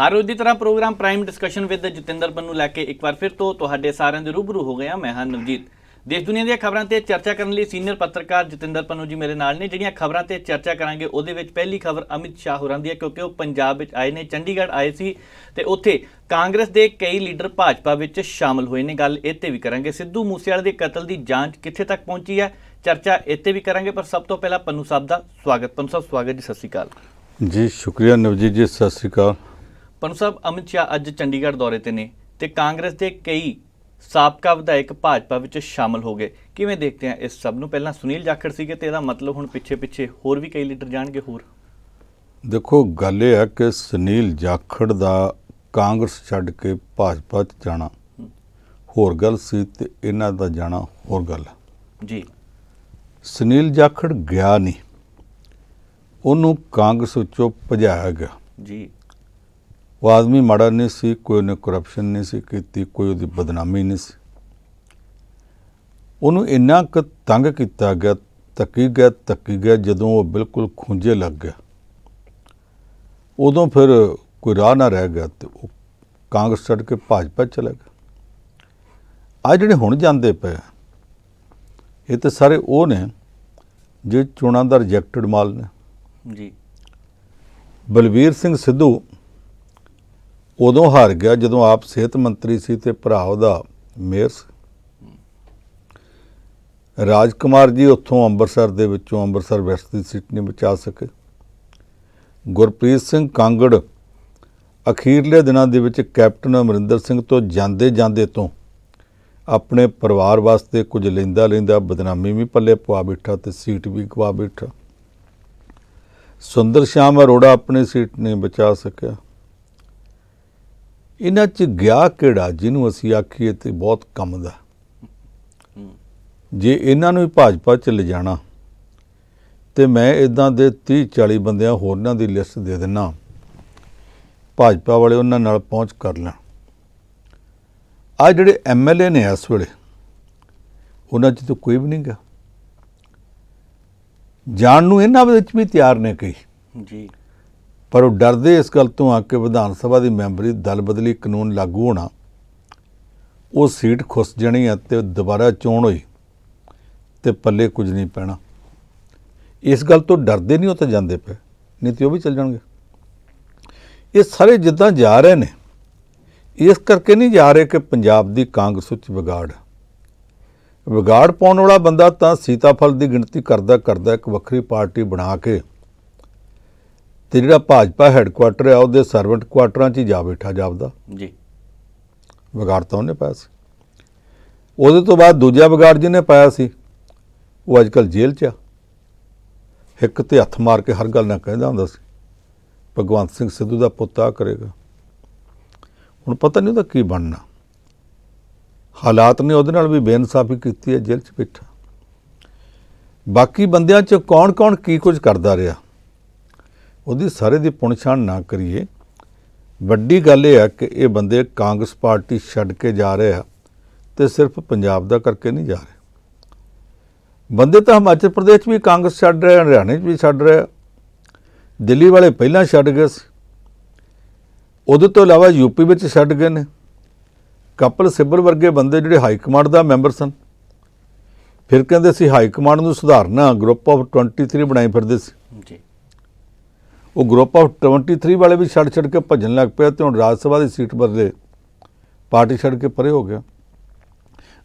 ਹਰ ਰੋਜ਼ ਦੀ ਤਰ੍ਹਾਂ program prime discussion with Jatinder Pannu ਲੈ ਕੇ ਇੱਕ ਵਾਰ ਫਿਰ ਤੋਂ ਤੁਹਾਡੇ ਸਾਰਿਆਂ ਦੇ ਰੂਬਰੂ ਹੋ ਗਏ ਆ ਮੈਂ ਹਾਂ ਨਵਜੀਤ ਦੇਸ਼ ਦੁਨੀਆ ਦੀਆਂ ਖਬਰਾਂ ਤੇ ਚਰਚਾ ਕਰਨ ਲਈ ਸੀਨੀਅਰ ਪੱਤਰਕਾਰ ਜਤਿੰਦਰ ਪੰਨੂ ਜੀ ਮੇਰੇ ਨਾਲ ਨੇ ਜਿਹੜੀਆਂ ਖਬਰਾਂ ਤੇ ਚਰਚਾ ਕਰਾਂਗੇ ਉਹਦੇ ਵਿੱਚ ਪਹਿਲੀ ਖਬਰ ਅਮਿਤ ਸ਼ਾਹ ਹੋਰਾਂ ਦੀ ਹੈ ਕਿਉਂਕਿ ਉਹ ਪੰਜਾਬ ਵਿੱਚ ਆਏ ਨੇ ਚੰਡੀਗੜ੍ਹ ਆਏ ਸੀ ਤੇ ਉੱਥੇ ਕਾਂਗਰਸ ਦੇ ਕਈ ਲੀਡਰ ਭਾਜਪਾ ਵਿੱਚ ਸ਼ਾਮਲ ਹੋਏ ਨੇ ਗੱਲ ਇੱਥੇ ਵੀ ਕਰਾਂਗੇ ਸਿੱਧੂ ਮੂਸੇਵਾਲੇ ਦੇ ਕਤਲ ਦੀ ਜਾਂਚ ਕਿੱਥੇ ਤੱਕ ਪਹੁੰਚੀ ਹੈ ਚਰਚਾ ਇੱਥੇ ਵੀ ਕਰਾਂਗੇ ਪਰ ਸਭ ਤੋਂ ਪਹਿਲਾਂ ਪੰਨੂ ਸਾਹਿਬ ਦਾ ਸਵਾਗਤ ਪੰਨੂ ਸਾਹਿਬ ਸਵਾਗਤ ਜੀ ਸਤਿ ਸ਼੍ਰੀ ਅਕਾਲ ਜੀ ਸ਼ੁਕਰੀਆ ਨਵਜੀਤ ਜੀ ਸਤਿ ਸ਼੍ਰੀ ਅਕਾਲ ਪਨੂ ਸਾਹਿਬ ਅਮਿਤ ਸ਼ਾਹ ਅੱਜ ਚੰਡੀਗੜ੍ਹ ਦੌਰੇ ਤੇ ਨੇ ਤੇ ਕਾਂਗਰਸ ਦੇ ਕਈ ਸਾਬਕਾ ਵਿਧਾਇਕ ਭਾਜਪਾ ਵਿੱਚ ਸ਼ਾਮਲ ਹੋ ਗਏ ਕਿਵੇਂ ਦੇਖਦੇ ਆ ਇਸ ਸਭ ਨੂੰ ਪਹਿਲਾਂ ਸੁਨੀਲ ਜਾਖੜ ਸੀਗੇ ਤੇ ਇਹਦਾ ਮਤਲਬ ਹੁਣ ਪਿੱਛੇ ਪਿੱਛੇ ਹੋਰ ਵੀ ਕਈ ਲੀਡਰ ਜਾਣਗੇ ਹੋਰ ਦੇਖੋ ਗੱਲ ਇਹ ਹੈ ਕਿ ਸੁਨੀਲ ਜਾਖੜ ਦਾ ਕਾਂਗਰਸ ਛੱਡ ਕੇ ਭਾਜਪਾ 'ਚ ਜਾਣਾ ਹੋਰ ਗੱਲ ਸੀ ਤੇ ਇਹਨਾਂ ਦਾ ਜਾਣਾ ਹੋਰ ਗੱਲ ਜੀ ਸੁਨੀਲ ਜਾਖੜ ਗਿਆ ਨਹੀਂ ਉਹਨੂੰ ਕਾਂਗਰਸ ਵਿੱਚੋਂ ਭਜਾਇਆ ਗਿਆ ਜੀ ਉਹ ਆਦਮੀ ਮਾੜਾ ਨਹੀਂ ਸੀ ਕੋਈ ਉਹਨੇ ਕਰਪਸ਼ਨ ਨਹੀਂ ਸੀ ਕੀਤੀ ਕੋਈ ਉਹਦੀ ਬਦਨਾਮੀ ਨਹੀਂ ਸੀ ਉਹਨੂੰ ਇੰਨਾ ਕੁ ਤੰਗ ਕੀਤਾ ਗਿਆ ਤੱਕੀ ਗਿਆ ਤੱਕੀ ਗਿਆ ਜਦੋਂ ਉਹ ਬਿਲਕੁਲ ਖੁੰਝੇ ਲੱਗ ਗਿਆ ਉਦੋਂ ਫਿਰ ਕੋਈ ਰਾਹ ਨਾ ਰਹਿ ਗਿਆ ਤੇ ਉਹ ਕਾਂਗਰਸ ਛੱਡ ਕੇ ਭਾਜਪਾ ਚਲਾ ਗਿਆ ਆ ਜਿਹੜੇ ਹੁਣ ਜਾਂਦੇ ਪਏ ਇਹ ਤੇ ਸਾਰੇ ਉਹ ਨੇ ਜੋ ਚੋਣਾਂ ਦਾ ਰਿਜੈਕਟਡ ਮਾਲ ਨੇ ਜੀ ਬਲਵੀਰ ਸਿੰਘ ਸਿੱਧੂ ਉਦੋਂ ਹਾਰ ਗਿਆ ਜਦੋਂ ਆਪ ਸਿਹਤ ਮੰਤਰੀ ਸੀ ਤੇ ਭਰਾ ਉਹਦਾ ਮੇਅਰ ਰਾਜਕੁਮਾਰ ਜੀ ਉੱਥੋਂ ਅੰਮ੍ਰਿਤਸਰ ਦੇ ਵਿੱਚੋਂ ਅੰਮ੍ਰਿਤਸਰ ਵੈਸਟ ਦੀ ਸੀਟ ਨਹੀਂ ਬਚਾ ਸਕੇ ਗੁਰਪ੍ਰੀਤ ਸਿੰਘ ਕਾਂਗੜ ਅਖੀਰਲੇ ਦਿਨਾਂ ਦੇ ਵਿੱਚ ਕੈਪਟਨ ਅਮਰਿੰਦਰ ਸਿੰਘ ਤੋਂ ਜਾਂਦੇ ਜਾਂਦੇ ਤੋਂ ਆਪਣੇ ਪਰਿਵਾਰ ਵਾਸਤੇ ਕੁਝ ਲੈਂਦਾ ਲੈਂਦਾ ਬਦਨਾਮੀ ਵੀ ਪੱਲੇ ਪਵਾ ਬਿਠਾ ਤੇ ਸੀਟ ਵੀ ਗਵਾ ਬਿਠਾ ਸੁੰਦਰ ਸ਼ਾਮ ਅਰੋੜਾ ਆਪਣੀ ਸੀਟ ਨਹੀਂ ਬਚਾ ਸਕਿਆ ਇਹਨਾਂ 'ਚ ਗਿਆ ਕਿਹੜਾ ਜਿਹਨੂੰ ਅਸੀਂ ਆਖੀਏ ਤੇ ਬਹੁਤ ਕੰਮ ਦਾ ਜੇ ਇਹਨਾਂ ਨੂੰ ਭਾਜਪਾ 'ਚ ਲਿਜਾਣਾ ਤੇ ਮੈਂ ਇਦਾਂ ਦੇ 30 40 ਬੰਦਿਆਂ ਹੋਰਨਾਂ ਦੀ ਲਿਸਟ ਦੇ ਦਿੰਨਾ ਭਾਜਪਾ ਵਾਲੇ ਉਹਨਾਂ ਨਾਲ ਪਹੁੰਚ ਕਰ ਲੈਣ ਆ ਜਿਹੜੇ ਐਮਐਲਏ ਨੇ ਇਸ ਵੇਲੇ ਉਹਨਾਂ 'ਚ ਤਾਂ ਕੋਈ ਵੀ ਨਹੀਂ ਗਿਆ ਜਾਣ ਨੂੰ ਇਹਨਾਂ ਵਿੱਚ ਵੀ ਤਿਆਰ ਨੇ ਕਈ ਜੀ ਪਰ ਉਹ ਡਰਦੇ ਇਸ ਗੱਲ ਤੋਂ ਆ ਕਿ ਵਿਧਾਨ ਸਭਾ ਦੀ ਮੈਂਬਰੀ ਦਲ ਬਦਲੀ ਕਾਨੂੰਨ ਲਾਗੂ ਹੋਣਾ ਉਹ ਸੀਟ ਖੁੱਸ ਜਣੀ ਤੇ ਦੁਬਾਰਾ ਚੋਣ ਹੋਈ ਤੇ ਪੱਲੇ ਕੁਝ ਨਹੀਂ ਪੈਣਾ ਇਸ ਗੱਲ ਤੋਂ ਡਰਦੇ ਨਹੀਂ ਉਹ ਤਾਂ ਜਾਂਦੇ ਪਏ ਨਹੀਂ ਤੇ ਉਹ ਵੀ ਚੱਲ ਜਾਣਗੇ ਇਹ ਸਾਰੇ ਜਿੱਦਾਂ ਜਾ ਰਹੇ ਨੇ ਇਸ ਕਰਕੇ ਨਹੀਂ ਜਾ ਰਹੇ ਕਿ ਪੰਜਾਬ ਦੀ ਕਾਂਗਰਸ ਵਿੱਚ ਵਿਗਾੜ ਵਿਗਾੜ ਪਾਉਣ ਵਾਲਾ ਬੰਦਾ ਤਾਂ ਸੀਤਾਫਲ ਦੀ ਗਿਣਤੀ ਕਰਦਾ ਕਰਦਾ ਇੱਕ ਵੱਖਰੀ ਪਾਰਟੀ ਬਣਾ ਕੇ ਤੇ ਜਿਹੜਾ ਭਾਜਪਾ ਹੈੱਡਕੁਆਟਰ ਆ ਉਹਦੇ ਸਰਵੈਂਟ ਕੁਆਟਰਾਂ 'ਚ ਜਾ ਬੈਠਾ ਜਾਪਦਾ ਜੀ ਵਿਗਾੜਤਾ ਉਹਨੇ ਪਾਇਆ ਸੀ ਉਹਦੇ ਤੋਂ ਬਾਅਦ ਦੂਜਾ ਵਿਗਾੜ ਜਿਹਨੇ ਪਾਇਆ ਸੀ ਉਹ ਅੱਜਕੱਲ ਜੇਲ੍ਹ 'ਚ ਆ ਇੱਕ ਤੇ ਹੱਥ ਮਾਰ ਕੇ ਹਰ ਗੱਲ ਨਾ ਕਹਿੰਦਾ ਹੁੰਦਾ ਸੀ ਭਗਵੰਤ ਸਿੰਘ ਸਿੱਧੂ ਦਾ ਪੁੱਤ ਆ ਕਰੇਗਾ ਹੁਣ ਪਤਾ ਨਹੀਂ ਉਹਦਾ ਕੀ ਬਣਨਾ ਹਾਲਾਤ ਨੇ ਉਹਦੇ ਨਾਲ ਵੀ ਬੇਇਨਸਾਫੀ ਕੀਤੀ ਹੈ ਜੇਲ੍ਹ 'ਚ ਬੈਠਾ ਬਾਕੀ ਬੰਦਿਆਂ 'ਚ ਕੌਣ-ਕੌਣ ਕੀ ਕੁਝ ਕਰਦਾ ਰਿਹਾ ਉਹਦੀ ਸਾਰੇ ਦੀ ਪੁਣਛਾਣ ਨਾ ਕਰੀਏ ਵੱਡੀ ਗੱਲ ਇਹ ਆ ਕਿ ਇਹ ਬੰਦੇ ਕਾਂਗਰਸ ਪਾਰਟੀ ਛੱਡ ਕੇ ਜਾ ਰਹੇ ਆ ਤੇ ਸਿਰਫ ਪੰਜਾਬ ਦਾ ਕਰਕੇ ਨਹੀਂ ਜਾ ਰਹੇ ਬੰਦੇ ਤਾਂ ਹਿਮਾਚਲ ਪ੍ਰਦੇਸ਼ ਵੀ ਕਾਂਗਰਸ ਛੱਡ ਰਹੇ ਹਰਿਆਣੇ 'ਚ ਵੀ ਛੱਡ ਰਹੇ ਦਿੱਲੀ ਵਾਲੇ ਪਹਿਲਾਂ ਛੱਡ ਗਏ ਸੀ ਉਹਦੇ ਤੋਂ ਇਲਾਵਾ ਯੂਪੀ ਵਿੱਚ ਛੱਡ ਗਏ ਨੇ ਕਪਲ ਸਿੱਬਲ ਵਰਗੇ ਬੰਦੇ ਜਿਹੜੇ ਹਾਈ ਕਮਾਂਡ ਦਾ ਮੈਂਬਰ ਸਨ ਫਿਰ ਕਹਿੰਦੇ ਸੀ ਹਾਈ ਕਮਾਂਡ ਨੂੰ ਸੁਧਾਰਨਾ ਗਰੁੱਪ ਆਫ 23 ਬਣਾਈ ਫਿਰਦੇ ਸੀ ਉਹ ਗਰੁੱਪ ਆਫ 23 ਵਾਲੇ ਵੀ ਛੱਡ ਛੱਡ ਕੇ ਭੱਜਣ ਲੱਗ ਪਿਆ ਤੇ ਹੁਣ ਰਾਜ ਸਭਾ ਦੀ ਸੀਟ ਬਦਲੇ ਪਾਰਟੀ ਛੱਡ ਕੇ ਪਰੇ ਹੋ ਗਿਆ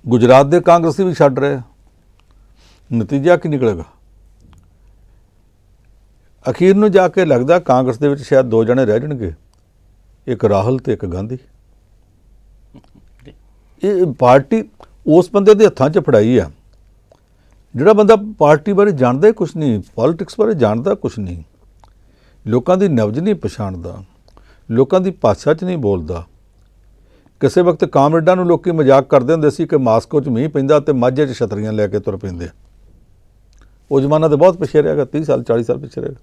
ਗੁਜਰਾਤ ਦੇ ਕਾਂਗਰਸੀ ਵੀ ਛੱਡ ਰਹੇ ਨਤੀਜਾ ਕੀ ਨਿਕਲੇਗਾ ਅਖੀਰ ਨੂੰ ਜਾ ਕੇ ਲੱਗਦਾ ਕਾਂਗਰਸ ਦੇ ਵਿੱਚ ਸ਼ਾਇਦ ਦੋ ਜਣੇ ਰਹਿ ਜਾਣਗੇ ਇੱਕ ਰਾਹਲ ਤੇ ਇੱਕ ਗਾਂਧੀ ਇਹ ਪਾਰਟੀ ਉਸ ਬੰਦੇ ਦੇ ਹੱਥਾਂ 'ਚ ਫੜਾਈ ਆ ਜਿਹੜਾ ਬੰਦਾ ਪਾਰਟੀ ਬਾਰੇ ਜਾਣਦਾ ਹੀ ਕੁਝ ਨਹੀਂ ਪੋਲਿਟਿਕਸ ਬਾਰੇ ਜਾਣਦਾ ਕੁਝ ਨਹੀਂ ਲੋਕਾਂ ਦੀ ਨਵਜ਼ ਨਹੀਂ ਪਛਾਣਦਾ ਲੋਕਾਂ ਦੀ ਭਾਸ਼ਾ 'ਚ ਨਹੀਂ ਬੋਲਦਾ ਕਿਸੇ ਵਕਤ ਕਾਮਰੇਡਾਂ ਨੂੰ ਲੋਕੀ ਮਜ਼ਾਕ ਕਰਦੇ ਹੁੰਦੇ ਸੀ ਕਿ ਮਾਸਕੋ 'ਚ ਮੀਂਹ ਪੈਂਦਾ ਤੇ ਮਾਝੇ 'ਚ ਛਤਰੀਆਂ ਲੈ ਕੇ ਤੁਰ ਪੈਂਦੇ ਉਹ ਜ਼ਮਾਨਾ ਤੇ ਬਹੁਤ ਪਿਛੇ ਰਿਹਾਗਾ 30 ਸਾਲ 40 ਸਾਲ ਪਿਛੇ ਰਿਹਾ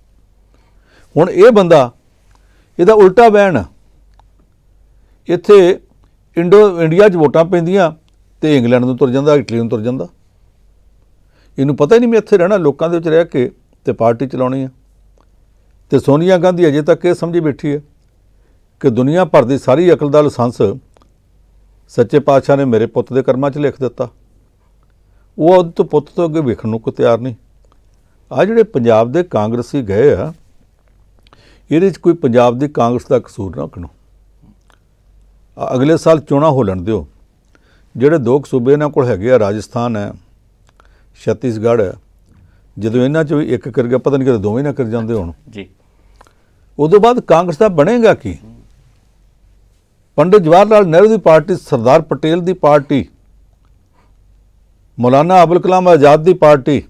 ਹੁਣ ਇਹ ਬੰਦਾ ਇਹਦਾ ਉਲਟਾ ਬੈਣ ਇੱਥੇ ਇੰਡੋ ਇੰਡੀਆ 'ਚ ਵੋਟਾਂ ਪੈਂਦੀਆਂ ਤੇ ਇੰਗਲੈਂਡ ਨੂੰ ਤੁਰ ਜਾਂਦਾ ਇਟਲੀ ਨੂੰ ਤੁਰ ਜਾਂਦਾ ਇਹਨੂੰ ਪਤਾ ਹੀ ਨਹੀਂ ਮੈਂ ਇੱਥੇ ਰਹਿਣਾ ਲੋਕਾਂ ਦੇ ਵਿੱਚ ਰਹਿ ਕੇ ਤੇ ਪਾਰਟੀ ਚਲਾਉਣੀ ਆ ਤੇ ਸੋਨੀਆ ਗਾਂਧੀ ਅਜੇ ਤੱਕ ਇਹ ਸਮਝੀ ਬੈਠੀ ਹੈ ਕਿ ਦੁਨੀਆ ਭਰ ਦੀ ਸਾਰੀ ਅਕਲ ਦਾ ਲਸੰਸ ਸੱਚੇ ਪਾਤਸ਼ਾਹ ਨੇ ਮੇਰੇ ਪੁੱਤ ਦੇ ਕਰਮਾਂ 'ਚ ਲਿਖ ਦਿੱਤਾ ਉਹ ਉਹਦੇ ਤੋਂ ਪੁੱਤ ਤੋਂ ਅੱਗੇ ਵੇਖਣ ਨੂੰ ਕੋ ਤਿਆਰ ਨਹੀਂ ਆ ਜਿਹੜੇ ਪੰਜਾਬ ਦੇ ਕਾਂਗਰਸੀ ਗਏ ਆ ਇਹਦੇ 'ਚ ਕੋਈ ਪੰਜਾਬ ਦੀ ਕਾਂਗਰਸ ਦਾ ਕਸੂਰ ਨਾ ਕਣੋ ਅਗਲੇ ਸਾਲ ਚੋਣਾਂ ਹੋ ਲਣ ਦਿਓ ਜਿਹੜੇ ਦੋ ਸੂਬੇ ਇਹਨਾਂ ਕੋਲ ਹੈਗੇ ਆ ਰਾਜਸਥਾਨ ਹੈ ਛੱਤੀਸਗੜ੍ਹ ਜਦੋਂ ਇਹਨਾਂ 'ਚ ਇੱਕ ਕਰ ਗਿਆ ਪਤਾ ਨਹੀਂ ਕਿ ਦੋਵੇਂ ਨਾ ਕਰ ਜਾਂਦੇ ਹੋਣ ਜੀ ਉਦੋਂ ਬਾਅਦ ਕਾਂਗਰਸ ਦਾ ਬਣੇਗਾ ਕੀ ਪੰਡਿਤ ਜਵਾਹਰ ਲਾਲ ਨਹਿਰੂ ਦੀ ਪਾਰਟੀ ਸਰਦਾਰ ਪਟੇਲ ਦੀ ਪਾਰਟੀ ਮੌਲਾਨਾ ਅਬੁਲ ਕਲਾਮ ਆਜ਼ਾਦ ਦੀ ਪਾਰਟੀ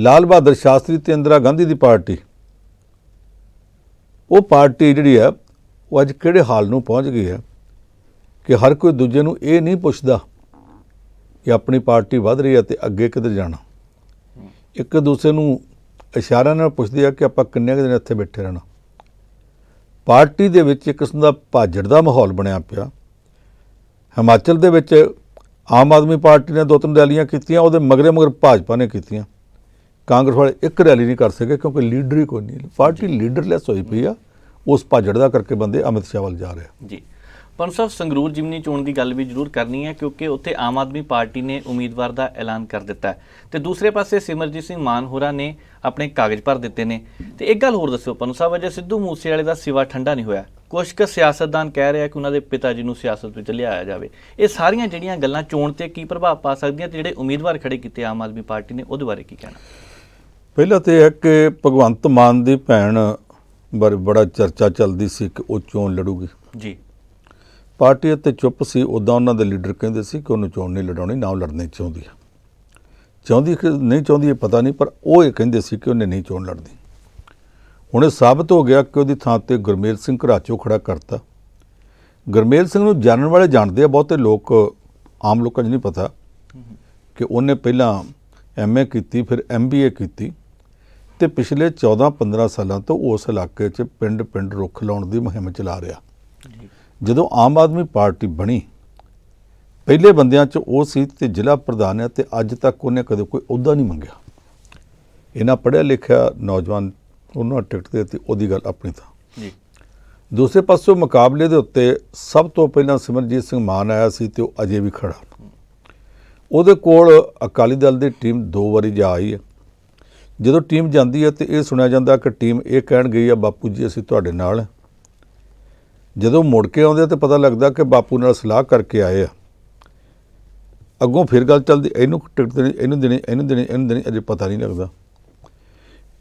ਲਾਲ ਬਹਾਦਰ ਸ਼ਾਸਤਰੀ ਤੇ ਇੰਦਰਾ ਗਾਂਧੀ ਦੀ ਪਾਰਟੀ ਉਹ ਪਾਰਟੀ ਜਿਹੜੀ ਹੈ ਉਹ ਅੱਜ ਕਿਹੜੇ ਹਾਲ ਨੂੰ ਪਹੁੰਚ ਗਈ ਹੈ ਕਿ ਹਰ ਕੋਈ ਦੂਜੇ ਨੂੰ ਇਹ ਨਹੀਂ ਪੁੱਛਦਾ ਕਿ ਆਪਣੀ ਪਾਰਟੀ ਵੱਧ ਰਹੀ ਹੈ ਤੇ ਅੱਗੇ ਕਿੱਧਰ ਜਾਣਾ ਇੱਕ ਦੂਸਰੇ ਨੂੰ ਇਸ਼ਾਰਿਆਂ ਨਾਲ ਪੁੱਛਦੇ ਆ ਕਿ ਆਪਾਂ ਕਿੰਨੇ ਦਿਨ ਇੱਥੇ ਬੈਠੇ ਰਹਿਣਾ ਪਾਰਟੀ ਦੇ ਵਿੱਚ ਇੱਕ ਕਿਸਮ ਦਾ ਭਾਜੜ ਦਾ ਮਾਹੌਲ ਬਣਿਆ ਪਿਆ ਹਿਮਾਚਲ ਦੇ ਵਿੱਚ ਆਮ ਆਦਮੀ ਪਾਰਟੀ ਨੇ ਦੋ ਤਿੰਨ ਰੈਲੀਆਂ ਕੀਤੀਆਂ ਉਹਦੇ ਮਗਰੇ ਮਗਰ ਭਾਜਪਾ ਨੇ ਕੀਤੀਆਂ ਕਾਂਗਰਸ ਵਾਲੇ ਇੱਕ ਰੈਲੀ ਨਹੀਂ ਕਰ ਸਕੇ ਕਿਉਂਕਿ ਲੀਡਰ ਹੀ ਕੋਈ ਨਹੀਂ ਪਾਰਟੀ ਲੀਡਰਲੈਸ ਹੋਈ ਪਈ ਆ ਉਸ ਭਾਜੜ ਦਾ ਕਰਕੇ ਬੰਦੇ ਅਮਿਤ ਸ਼ਾਹ ਵੱਲ ਜਾ ਰਹੇ ਆ ਜੀ ਪਰ ਸੰਗਰੂਰ ਜਿਮਨੀ ਚੋਣ ਦੀ ਗੱਲ ਵੀ ਜ਼ਰੂਰ ਕਰਨੀ ਹੈ ਕਿਉਂਕਿ ਉੱਥੇ ਆਮ ਆਦਮੀ ਪਾਰਟੀ ਨੇ ਉਮੀਦਵਾਰ ਦਾ ਐਲਾਨ ਕਰ ਦਿੱਤਾ ਤੇ ਦੂਸਰੇ ਪਾਸੇ ਸਿਮਰਜੀਤ ਸਿੰਘ ਮਾਨਹੂਰਾ ਨੇ ਆਪਣੇ ਕਾਗਜ਼ ਭਰ ਦਿੱਤੇ ਨੇ ਤੇ ਇੱਕ ਗੱਲ ਹੋਰ ਦੱਸਿਓ ਪਨੂ ਸਾਹਿਬ ਅਜੇ ਸਿੱਧੂ ਮੂਸੇ ਵਾਲੇ ਦਾ ਸਿਵਾ ਠੰਡਾ ਨਹੀਂ ਹੋਇਆ ਕੁਝ ਕੁ ਸਿਆਸਤਦਾਨ ਕਹਿ ਰਿਹਾ ਕਿ ਉਹਨਾਂ ਦੇ ਪਿਤਾ ਜੀ ਨੂੰ ਸਿਆਸਤ ਵਿੱਚ ਲਿਆਇਆ ਜਾਵੇ ਇਹ ਸਾਰੀਆਂ ਜਿਹੜੀਆਂ ਗੱਲਾਂ ਚੋਣ ਤੇ ਕੀ ਪ੍ਰਭਾਵ ਪਾ ਸਕਦੀਆਂ ਤੇ ਜਿਹੜੇ ਉਮੀਦਵਾਰ ਖੜੇ ਕੀਤੇ ਆਮ ਆਦਮੀ ਪਾਰਟੀ ਨੇ ਉਹਦੇ ਬਾਰੇ ਕੀ ਕਹਿਣਾ ਪਹਿਲਾਂ ਤੇ ਇੱਕ ਭਗਵੰਤ ਮਾਨ ਦੀ ਭੈਣ ਬਾਰੇ ਬੜਾ ਚਰਚਾ ਚੱਲਦੀ ਸੀ ਕਿ ਉਹ ਚੋਣ ਲੜੂਗੀ ਜੀ ਪਾਰਟੀ ਤੇ ਚੁੱਪ ਸੀ ਉਦਾਂ ਉਹਨਾਂ ਦੇ ਲੀਡਰ ਕਹਿੰਦੇ ਸੀ ਕਿ ਉਹਨੂੰ ਚੋਣ ਨਹੀਂ ਲੜਾਉਣੀ ਨਾ ਲੜਨੇ ਚਾਹੁੰਦੀ ਹੈ ਚਾਹੁੰਦੀ ਕਿ ਨਹੀਂ ਚਾਹੁੰਦੀ ਇਹ ਪਤਾ ਨਹੀਂ ਪਰ ਉਹ ਇਹ ਕਹਿੰਦੇ ਸੀ ਕਿ ਉਹਨੇ ਨਹੀਂ ਚੋਣ ਲੜਦੀ ਹੁਣ ਇਹ ਸਾਬਤ ਹੋ ਗਿਆ ਕਿ ਉਹਦੀ ਥਾਂ ਤੇ ਗੁਰਮੇਲ ਸਿੰਘ ਘਰਾਚੋ ਖੜਾ ਕਰਤਾ ਗੁਰਮੇਲ ਸਿੰਘ ਨੂੰ ਜਾਣਨ ਵਾਲੇ ਜਾਣਦੇ ਆ ਬਹੁਤੇ ਲੋਕ ਆਮ ਲੋਕਾਂ ਨੂੰ ਨਹੀਂ ਪਤਾ ਕਿ ਉਹਨੇ ਪਹਿਲਾਂ ਐਮਏ ਕੀਤੀ ਫਿਰ ਐਮਬੀਏ ਕੀਤੀ ਤੇ ਪਿਛਲੇ 14-15 ਸਾਲਾਂ ਤੋਂ ਉਸ ਇਲਾਕੇ 'ਚ ਪਿੰਡ-ਪਿੰਡ ਰੁੱਖ ਲਾਉਣ ਦੀ ਮੁਹਿੰਮ ਚਲਾ ਰਿਹਾ ਜਦੋਂ ਆਮ ਆਦਮੀ ਪਾਰਟੀ ਬਣੀ ਪਹਿਲੇ ਬੰਦਿਆਂ 'ਚ ਉਹ ਸੀ ਤੇ ਜ਼ਿਲ੍ਹਾ ਪ੍ਰਧਾਨ ਹੈ ਤੇ ਅੱਜ ਤੱਕ ਉਹਨੇ ਕਦੇ ਕੋਈ ਅਹੁਦਾ ਨਹੀਂ ਮੰਗਿਆ ਇਹਨਾਂ ਪੜਿਆ ਲਿਖਿਆ ਨੌਜਵਾਨ ਉਹਨਾਂ ਟਿਕਟ ਦੇ ਤੇ ਉਹਦੀ ਗੱਲ ਆਪਣੀ ਤਾਂ ਜੀ ਦੂਸਰੇ ਪਾਸੇ ਮੁਕਾਬਲੇ ਦੇ ਉੱਤੇ ਸਭ ਤੋਂ ਪਹਿਲਾਂ ਸਿਮਰਜੀਤ ਸਿੰਘ ਮਾਨ ਆਇਆ ਸੀ ਤੇ ਉਹ ਅਜੇ ਵੀ ਖੜਾ ਉਹਦੇ ਕੋਲ ਅਕਾਲੀ ਦਲ ਦੀ ਟੀਮ ਦੋ ਵਾਰੀ ਜਾ ਆਈ ਹੈ ਜਦੋਂ ਟੀਮ ਜਾਂਦੀ ਹੈ ਤੇ ਇਹ ਸੁਣਿਆ ਜਾਂਦਾ ਕਿ ਟੀਮ ਇਹ ਕਹਿਣ ਗਈ ਆ ਬਾਪੂ ਜੀ ਅਸੀਂ ਤੁਹਾਡੇ ਨਾਲ ਜਦੋਂ ਮੁੜ ਕੇ ਆਉਂਦੇ ਤੇ ਪਤਾ ਲੱਗਦਾ ਕਿ ਬਾਪੂ ਨਾਲ ਸਲਾਹ ਕਰਕੇ ਆਏ ਆ ਅੱਗੋਂ ਫਿਰ ਗੱਲ ਚੱਲਦੀ ਇਹਨੂੰ ਟਿਕਟ ਦੇਣੀ ਇਹਨੂੰ ਦੇਣੀ ਇਹਨੂੰ ਦੇਣੀ ਇਹਨੂੰ ਦੇਣੀ ਅਜੇ ਪਤਾ ਨਹੀਂ ਲੱਗਦਾ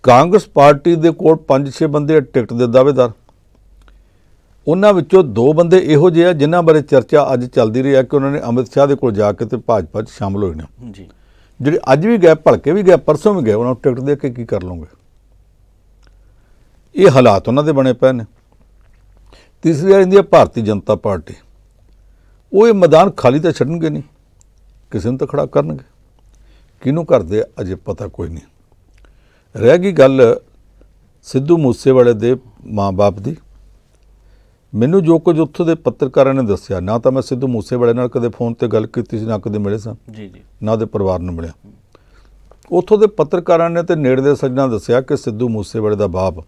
ਕਾਂਗਰਸ ਪਾਰਟੀ ਦੇ ਕੋਲ 5-6 ਬੰਦੇ ਟਿਕਟ ਦੇ ਦਾਅਵੇਦਾਰ ਉਹਨਾਂ ਵਿੱਚੋਂ ਦੋ ਬੰਦੇ ਇਹੋ ਜਿਹੇ ਆ ਜਿਨ੍ਹਾਂ ਬਾਰੇ ਚਰਚਾ ਅੱਜ ਚੱਲਦੀ ਰਹੀ ਹੈ ਕਿ ਉਹਨਾਂ ਨੇ ਅਮਿਤ ਸ਼ਾਹ ਦੇ ਕੋਲ ਜਾ ਕੇ ਤੇ ਭਾਜਪਾ 'ਚ ਸ਼ਾਮਲ ਹੋਏ ਨੇ ਜੀ ਜਿਹੜੇ ਅੱਜ ਵੀ ਗਏ ਭਲਕੇ ਵੀ ਗਏ ਪਰਸੋਂ ਵੀ ਗਏ ਉਹਨਾਂ ਨੂੰ ਟਿਕਟ ਦੇ ਕੇ ਕੀ ਕਰ ਲਓਗੇ ਇਹ ਹਾਲਾਤ ਉਹਨਾਂ ਦੇ ਬਣੇ ਪਏ ਨੇ ਤੀਸਰੀ ਆ ਜਾਂਦੀ ਹੈ ਭਾਰਤੀ ਜਨਤਾ ਪਾਰਟੀ ਉਹ ਇਹ ਮੈਦਾਨ ਖਾਲੀ ਤਾਂ ਛੱਡਣਗੇ ਨਹੀਂ ਕਿਸੇ ਨੂੰ ਤਾਂ ਖੜਾ ਕਰਨਗੇ ਕਿਹਨੂੰ ਕਰਦੇ ਅਜੇ ਪਤਾ ਕੋਈ ਨਹੀਂ ਰਹਿ ਗਈ ਗੱਲ ਸਿੱਧੂ ਮੂਸੇਵਾਲੇ ਦੇ ਮਾਪੇ ਦੀ ਮੈਨੂੰ ਜੋ ਕੁਝ ਉੱਥੋਂ ਦੇ ਪੱਤਰਕਾਰਾਂ ਨੇ ਦੱਸਿਆ ਨਾ ਤਾਂ ਮੈਂ ਸਿੱਧੂ ਮੂਸੇਵਾਲੇ ਨਾਲ ਕਦੇ ਫੋਨ ਤੇ ਗੱਲ ਕੀਤੀ ਸੀ ਨਾ ਕਦੇ ਮਿਲੇ ਸਾਂ ਜੀ ਜੀ ਨਾ ਉਹਦੇ ਪਰਿਵਾਰ ਨੂੰ ਮਿਲਿਆ ਉੱਥੋਂ ਦੇ ਪੱਤਰਕਾਰਾਂ ਨੇ ਤੇ ਨੇੜੇ ਦੇ ਸੱਜਣਾ ਦੱਸਿਆ ਕਿ ਸਿੱਧੂ ਮੂਸੇਵਾਲੇ ਦਾ ਬਾਪ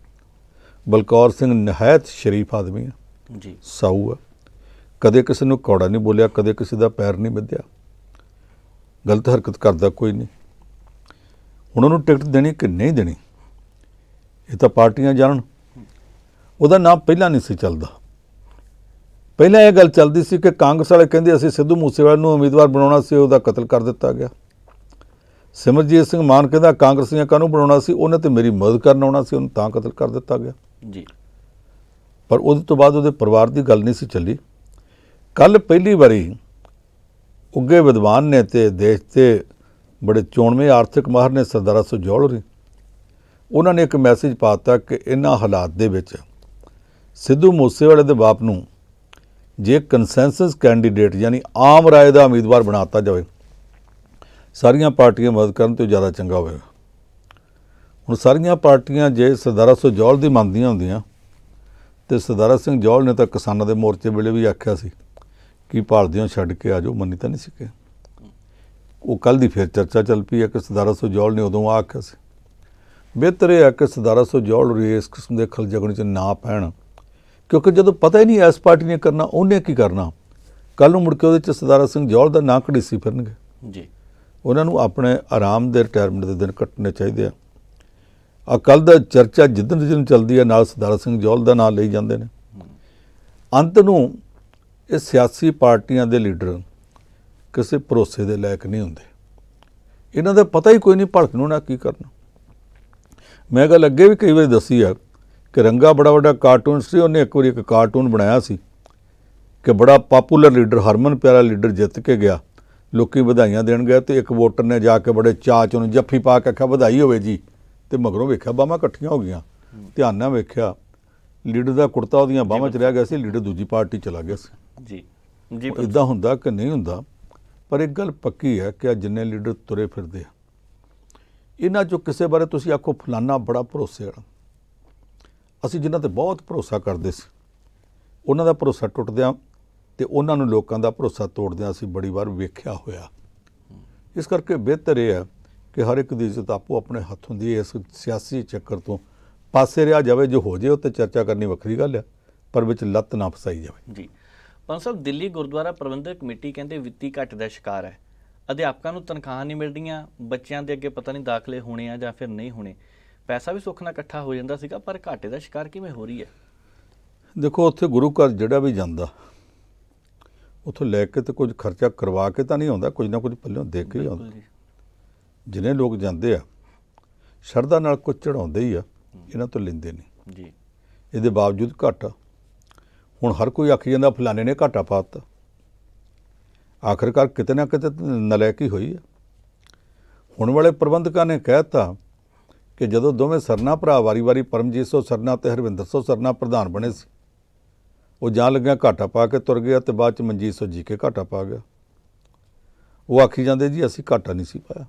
ਬਲਕੌਰ ਸਿੰਘ ਨਿਹਾਇਤ ਸ਼ਰੀਫ ਆਦਮੀ ਹੈ ਜੀ ਸਾਊ ਆ ਕਦੇ ਕਿਸੇ ਨੂੰ ਕੌੜਾ ਨਹੀਂ ਬੋਲਿਆ ਕਦੇ ਕਿਸੇ ਦਾ ਪੈਰ ਨਹੀਂ ਮਿੱਧਿਆ ਗਲਤ ਹਰਕਤ ਕਰਦਾ ਕੋਈ ਨਹੀਂ ਉਹਨਾਂ ਨੂੰ ਟਿਕਟ ਦੇਣੀ ਕਿ ਨਹੀਂ ਦੇਣੀ ਇਹ ਤਾਂ ਪਾਰਟੀਆਂ ਜਾਣਨ ਉਹਦਾ ਨਾਮ ਪਹਿਲਾਂ ਨਹੀਂ ਸੀ ਚੱਲਦਾ ਪਹਿਲਾਂ ਇਹ ਗੱਲ ਚੱਲਦੀ ਸੀ ਕਿ ਕਾਂਗਰਸ ਵਾਲੇ ਕਹਿੰਦੇ ਅਸੀਂ ਸਿੱਧੂ ਮੂਸੇਵਾਲੇ ਨੂੰ ਉਮੀਦਵਾਰ ਬਣਾਉਣਾ ਸੀ ਉਹਦਾ ਕਤਲ ਕਰ ਦਿੱਤਾ ਗਿਆ ਸਿਮਰਜੀਤ ਸਿੰਘ ਮਾਨ ਕਹਿੰਦਾ ਕਾਂਗਰਸੀਆਂ ਕਾਹਨੂੰ ਬਣਾਉਣਾ ਸੀ ਉਹਨੇ ਤੇ ਮੇਰੀ ਮਦਦ ਕਰਨ ਆਉਣਾ ਸੀ ਉਹਨੂੰ ਤਾਂ ਕਤਲ ਕਰ ਦਿੱਤਾ ਗਿਆ ਜੀ ਪਰ ਉਹਦੇ ਤੋਂ ਬਾਅਦ ਉਹਦੇ ਪਰਿਵਾਰ ਦੀ ਗੱਲ ਨਹੀਂ ਸੀ ਚੱਲੀ ਕੱਲ ਪਹਿਲੀ ਵਾਰੀ ਉੱਗੇ ਵਿਦਵਾਨ ਨੇ ਤੇ ਦੇਸ਼ ਤੇ ਬੜੇ ਚੋਣਵੇਂ ਆਰਥਿਕ ਮਾਹਰ ਨੇ ਸਰਦਾਰਾ ਸੁਜੋਲ ਹੋਰੀ ਉਹਨਾਂ ਨੇ ਇੱਕ ਮੈਸੇਜ ਪਾਤਾ ਕਿ ਇਨ੍ਹਾਂ ਹਾਲਾਤ ਦੇ ਵਿੱਚ ਸਿੱਧੂ ਮੂਸੇਵਾਲੇ ਦੇ ਬਾਪ ਨੂੰ ਜੇ ਕਨਸੈਂਸਸ ਕੈਂਡੀਡੇਟ ਯਾਨੀ ਆਮ ਰਾਏ ਦਾ ਉਮੀਦਵਾਰ ਬਣਾਤਾ ਜਾਵੇ ਸਾਰੀਆਂ ਪਾਰਟੀਆਂ ਮਦਦ ਕਰਨ ਤੋਂ ਜ਼ਿਆਦਾ ਚੰਗਾ ਹੋਵੇਗਾ ਹੁਣ ਸਾਰੀਆਂ ਪਾਰਟੀਆਂ ਜੇ ਸਰਦਾਰਾ ਸੁਜੋਲ ਦੀ ਮੰਨਦੀਆਂ ਹੁੰਦੀਆਂ ਤੇ ਸਰਦਾਰ ਸਿੰਘ ਜੌਲ ਨੇ ਤਾਂ ਕਿਸਾਨਾਂ ਦੇ ਮੋਰਚੇ ਵੇਲੇ ਵੀ ਆਖਿਆ ਸੀ ਕਿ ਭਾਲਦਿਓ ਛੱਡ ਕੇ ਆਜੋ ਮੰਨੀ ਤਾਂ ਨਹੀਂ ਸਕੇ ਉਹ ਕੱਲ ਦੀ ਫੇਰ ਚਰਚਾ ਚੱਲ ਪਈ ਹੈ ਕਿ ਸਰਦਾਰ ਸਿੰਘ ਜੌਲ ਨੇ ਉਦੋਂ ਆਖਿਆ ਸੀ ਬਿਹਤਰ ਹੈ ਕਿ ਸਰਦਾਰ ਸਿੰਘ ਜੌਲ ਰੇਸ ਕਿਸਮ ਦੇ ਖਲ ਜਗਣ ਚ ਨਾ ਪੈਣ ਕਿਉਂਕਿ ਜਦੋਂ ਪਤਾ ਹੀ ਨਹੀਂ ਐਸ ਪਾਰਟੀ ਨੇ ਕਰਨਾ ਉਹਨੇ ਕੀ ਕਰਨਾ ਕੱਲ ਨੂੰ ਮੁੜ ਕੇ ਉਹਦੇ ਚ ਸਰਦਾਰ ਸਿੰਘ ਜੌਲ ਦਾ ਨਾਂ ਘੜੀ ਸੀ ਫਿਰਨਗੇ ਜੀ ਉਹਨਾਂ ਨੂੰ ਆਪਣੇ ਆਰਾਮ ਦੇ ਰਿਟਾਇਰਮੈਂਟ ਦੇ ਦਿਨ ਕੱਟਨੇ ਚਾਹੀਦੇ ਆ ਅਕਲ ਦਾ ਚਰਚਾ ਜਿੱਦਨ ਜਿੱਦਨ ਚੱਲਦੀ ਹੈ ਨਾਲ ਸਰਦਾਰ ਸਿੰਘ ਜੋਲ ਦਾ ਨਾਮ ਲਈ ਜਾਂਦੇ ਨੇ ਅੰਤ ਨੂੰ ਇਹ ਸਿਆਸੀ ਪਾਰਟੀਆਂ ਦੇ ਲੀਡਰ ਕਿਸੇ ਭਰੋਸੇ ਦੇ ਲਾਇਕ ਨਹੀਂ ਹੁੰਦੇ ਇਹਨਾਂ ਦਾ ਪਤਾ ਹੀ ਕੋਈ ਨਹੀਂ ਭੜਕ ਨੂੰ ਨਾ ਕੀ ਕਰਨਾ ਮੈਂ ਗੱਲ ਅੱਗੇ ਵੀ ਕਈ ਵਾਰ ਦੱਸੀ ਆ ਕਿ ਰੰਗਾ ਬੜਾ ਵੱਡਾ ਕਾਰਟੂਨ ਸੀ ਉਹਨੇ ਇੱਕ ਵਾਰੀ ਇੱਕ ਕਾਰਟੂਨ ਬਣਾਇਆ ਸੀ ਕਿ ਬੜਾ ਪਪੂਲਰ ਲੀਡਰ ਹਰਮਨ ਪਿਆਰਾ ਲੀਡਰ ਜਿੱਤ ਕੇ ਗਿਆ ਲੋਕੀ ਵਧਾਈਆਂ ਦੇਣ ਗਏ ਤੇ ਇੱਕ ਵੋਟਰ ਨੇ ਜਾ ਕੇ ਬੜੇ ਚਾਚ ਨੂੰ ਉਹਨੂੰ ਜੱਫੀ ਪਾ ਕੇ ਆਖਿਆ ਵਧਾਈ ਹੋਵੇ ਜੀ ਤੇ ਮਗਰੋਂ ਵੇਖਿਆ ਬਾਹਾਂ ਇਕੱਠੀਆਂ ਹੋ ਗਈਆਂ ਧਿਆਨ ਨਾਲ ਵੇਖਿਆ ਲੀਡਰ ਦਾ ਕੁੜਤਾ ਉਹਦੀਆਂ ਬਾਹਾਂ 'ਚ ਰਹਿ ਗਿਆ ਸੀ ਲੀਡਰ ਦੂਜੀ ਪਾਰਟੀ ਚਲਾ ਗਿਆ ਸੀ ਜੀ ਜੀ ਇਦਾਂ ਹੁੰਦਾ ਕਿ ਨਹੀਂ ਹੁੰਦਾ ਪਰ ਇੱਕ ਗੱਲ ਪੱਕੀ ਹੈ ਕਿ ਜਿੰਨੇ ਲੀਡਰ ਤੁਰੇ ਫਿਰਦੇ ਆ ਇਹਨਾਂ ਚੋਂ ਕਿਸੇ ਬਾਰੇ ਤੁਸੀਂ ਆਖੋ ਫਲਾਨਾ ਬੜਾ ਭਰੋਸੇ ਵਾਲਾ ਅਸੀਂ ਜਿਨ੍ਹਾਂ ਤੇ ਬਹੁਤ ਭਰੋਸਾ ਕਰਦੇ ਸੀ ਉਹਨਾਂ ਦਾ ਭਰੋਸਾ ਟੁੱਟਦਿਆਂ ਤੇ ਉਹਨਾਂ ਨੂੰ ਲੋਕਾਂ ਦਾ ਭਰੋਸਾ ਤੋੜਦਿਆਂ ਅਸੀਂ ਬੜੀ ਵਾਰ ਵੇਖਿਆ ਹੋਇਆ ਇਸ ਕਰਕੇ ਬਿਹਤਰ ਇਹ ਹੈ ਕਿ ਹਰ ਇੱਕ ਦੀ ਇੱਜ਼ਤ ਆਪੋ ਆਪਣੇ ਹੱਥ ਹੁੰਦੀ ਹੈ ਇਸ ਸਿਆਸੀ ਚੱਕਰ ਤੋਂ ਪਾਸੇ ਰਿਆ ਜਾਵੇ ਜੋ ਹੋ ਜੇ ਉੱਤੇ ਚਰਚਾ ਕਰਨੀ ਵੱਖਰੀ ਗੱਲ ਆ ਪਰ ਵਿੱਚ ਲੱਤ ਨਾ ਫਸਾਈ ਜਾਵੇ ਜੀ ਪੰਜ ਸਾਹਿਬ ਦਿੱਲੀ ਗੁਰਦੁਆਰਾ ਪ੍ਰਬੰਧਕ ਕਮੇਟੀ ਕਹਿੰਦੇ ਵਿੱਤੀ ਘਟ ਦਾ ਸ਼ਿਕਾਰ ਹੈ ਅਧਿਆਪਕਾਂ ਨੂੰ ਤਨਖਾਹ ਨਹੀਂ ਮਿਲ ਰਹੀਆਂ ਬੱਚਿਆਂ ਦੇ ਅੱਗੇ ਪਤਾ ਨਹੀਂ ਦਾਖਲੇ ਹੋਣੇ ਆ ਜਾਂ ਫਿਰ ਨਹੀਂ ਹੋਣੇ ਪੈਸਾ ਵੀ ਸੁੱਖ ਨਾਲ ਇਕੱਠਾ ਹੋ ਜਾਂਦਾ ਸੀਗਾ ਪਰ ਘਾਟੇ ਦਾ ਸ਼ਿਕਾਰ ਕਿਵੇਂ ਹੋ ਰਹੀ ਹੈ ਦੇਖੋ ਉੱਥੇ ਗੁਰੂ ਘਰ ਜਿਹੜਾ ਵੀ ਜਾਂਦਾ ਉੱਥੋਂ ਲੈ ਕੇ ਤੇ ਕੁਝ ਖਰਚਾ ਕਰਵਾ ਕੇ ਤਾਂ ਨਹੀਂ ਆਉਂਦਾ ਕੁਝ ਨਾ ਕੁਝ ਪੱਲਿਓਂ ਦੇ ਕੇ ਹੀ ਆਉਂਦਾ ਜਿਨੇ ਲੋਕ ਜਾਂਦੇ ਆ ਸ਼ਰਧਾ ਨਾਲ ਕੁਝ ਚੜਾਉਂਦੇ ਹੀ ਆ ਇਹਨਾਂ ਤੋਂ ਲੈਂਦੇ ਨਹੀਂ ਜੀ ਇਹਦੇ ਬਾਵਜੂਦ ਘਟ ਹੁਣ ਹਰ ਕੋਈ ਆਖੀ ਜਾਂਦਾ ਫਲਾਣੇ ਨੇ ਘਾਟਾ ਪਾਤਾ ਆਖਰਕਾਰ ਕਿਤੇ ਨਾ ਕਿਤੇ ਨਲਾਇਕੀ ਹੋਈ ਹੈ ਹੁਣ ਵਾਲੇ ਪ੍ਰਬੰਧਕਾਂ ਨੇ ਕਹਿਤਾ ਕਿ ਜਦੋਂ ਦੋਵੇਂ ਸਰਨਾ ਭਰਾ ਵਾਰੀ-ਵਾਰੀ ਪਰਮਜੀਤ ਸੋ ਸਰਨਾ ਤੇ ਹਰਵਿੰਦਰ ਸੋ ਸਰਨਾ ਪ੍ਰਧਾਨ ਬਣੇ ਸੀ ਉਹ ਜਾਣ ਲੱਗਿਆ ਘਾਟਾ ਪਾ ਕੇ ਤੁਰ ਗਿਆ ਤੇ ਬਾਅਦ ਚ ਮਨਜੀਤ ਸੋ ਜੀ ਕੇ ਘਾਟਾ ਪਾ ਗਿਆ ਉਹ ਆਖੀ ਜਾਂਦੇ ਜੀ ਅਸੀਂ ਘਾਟਾ ਨਹੀਂ ਸੀ ਪਾਇਆ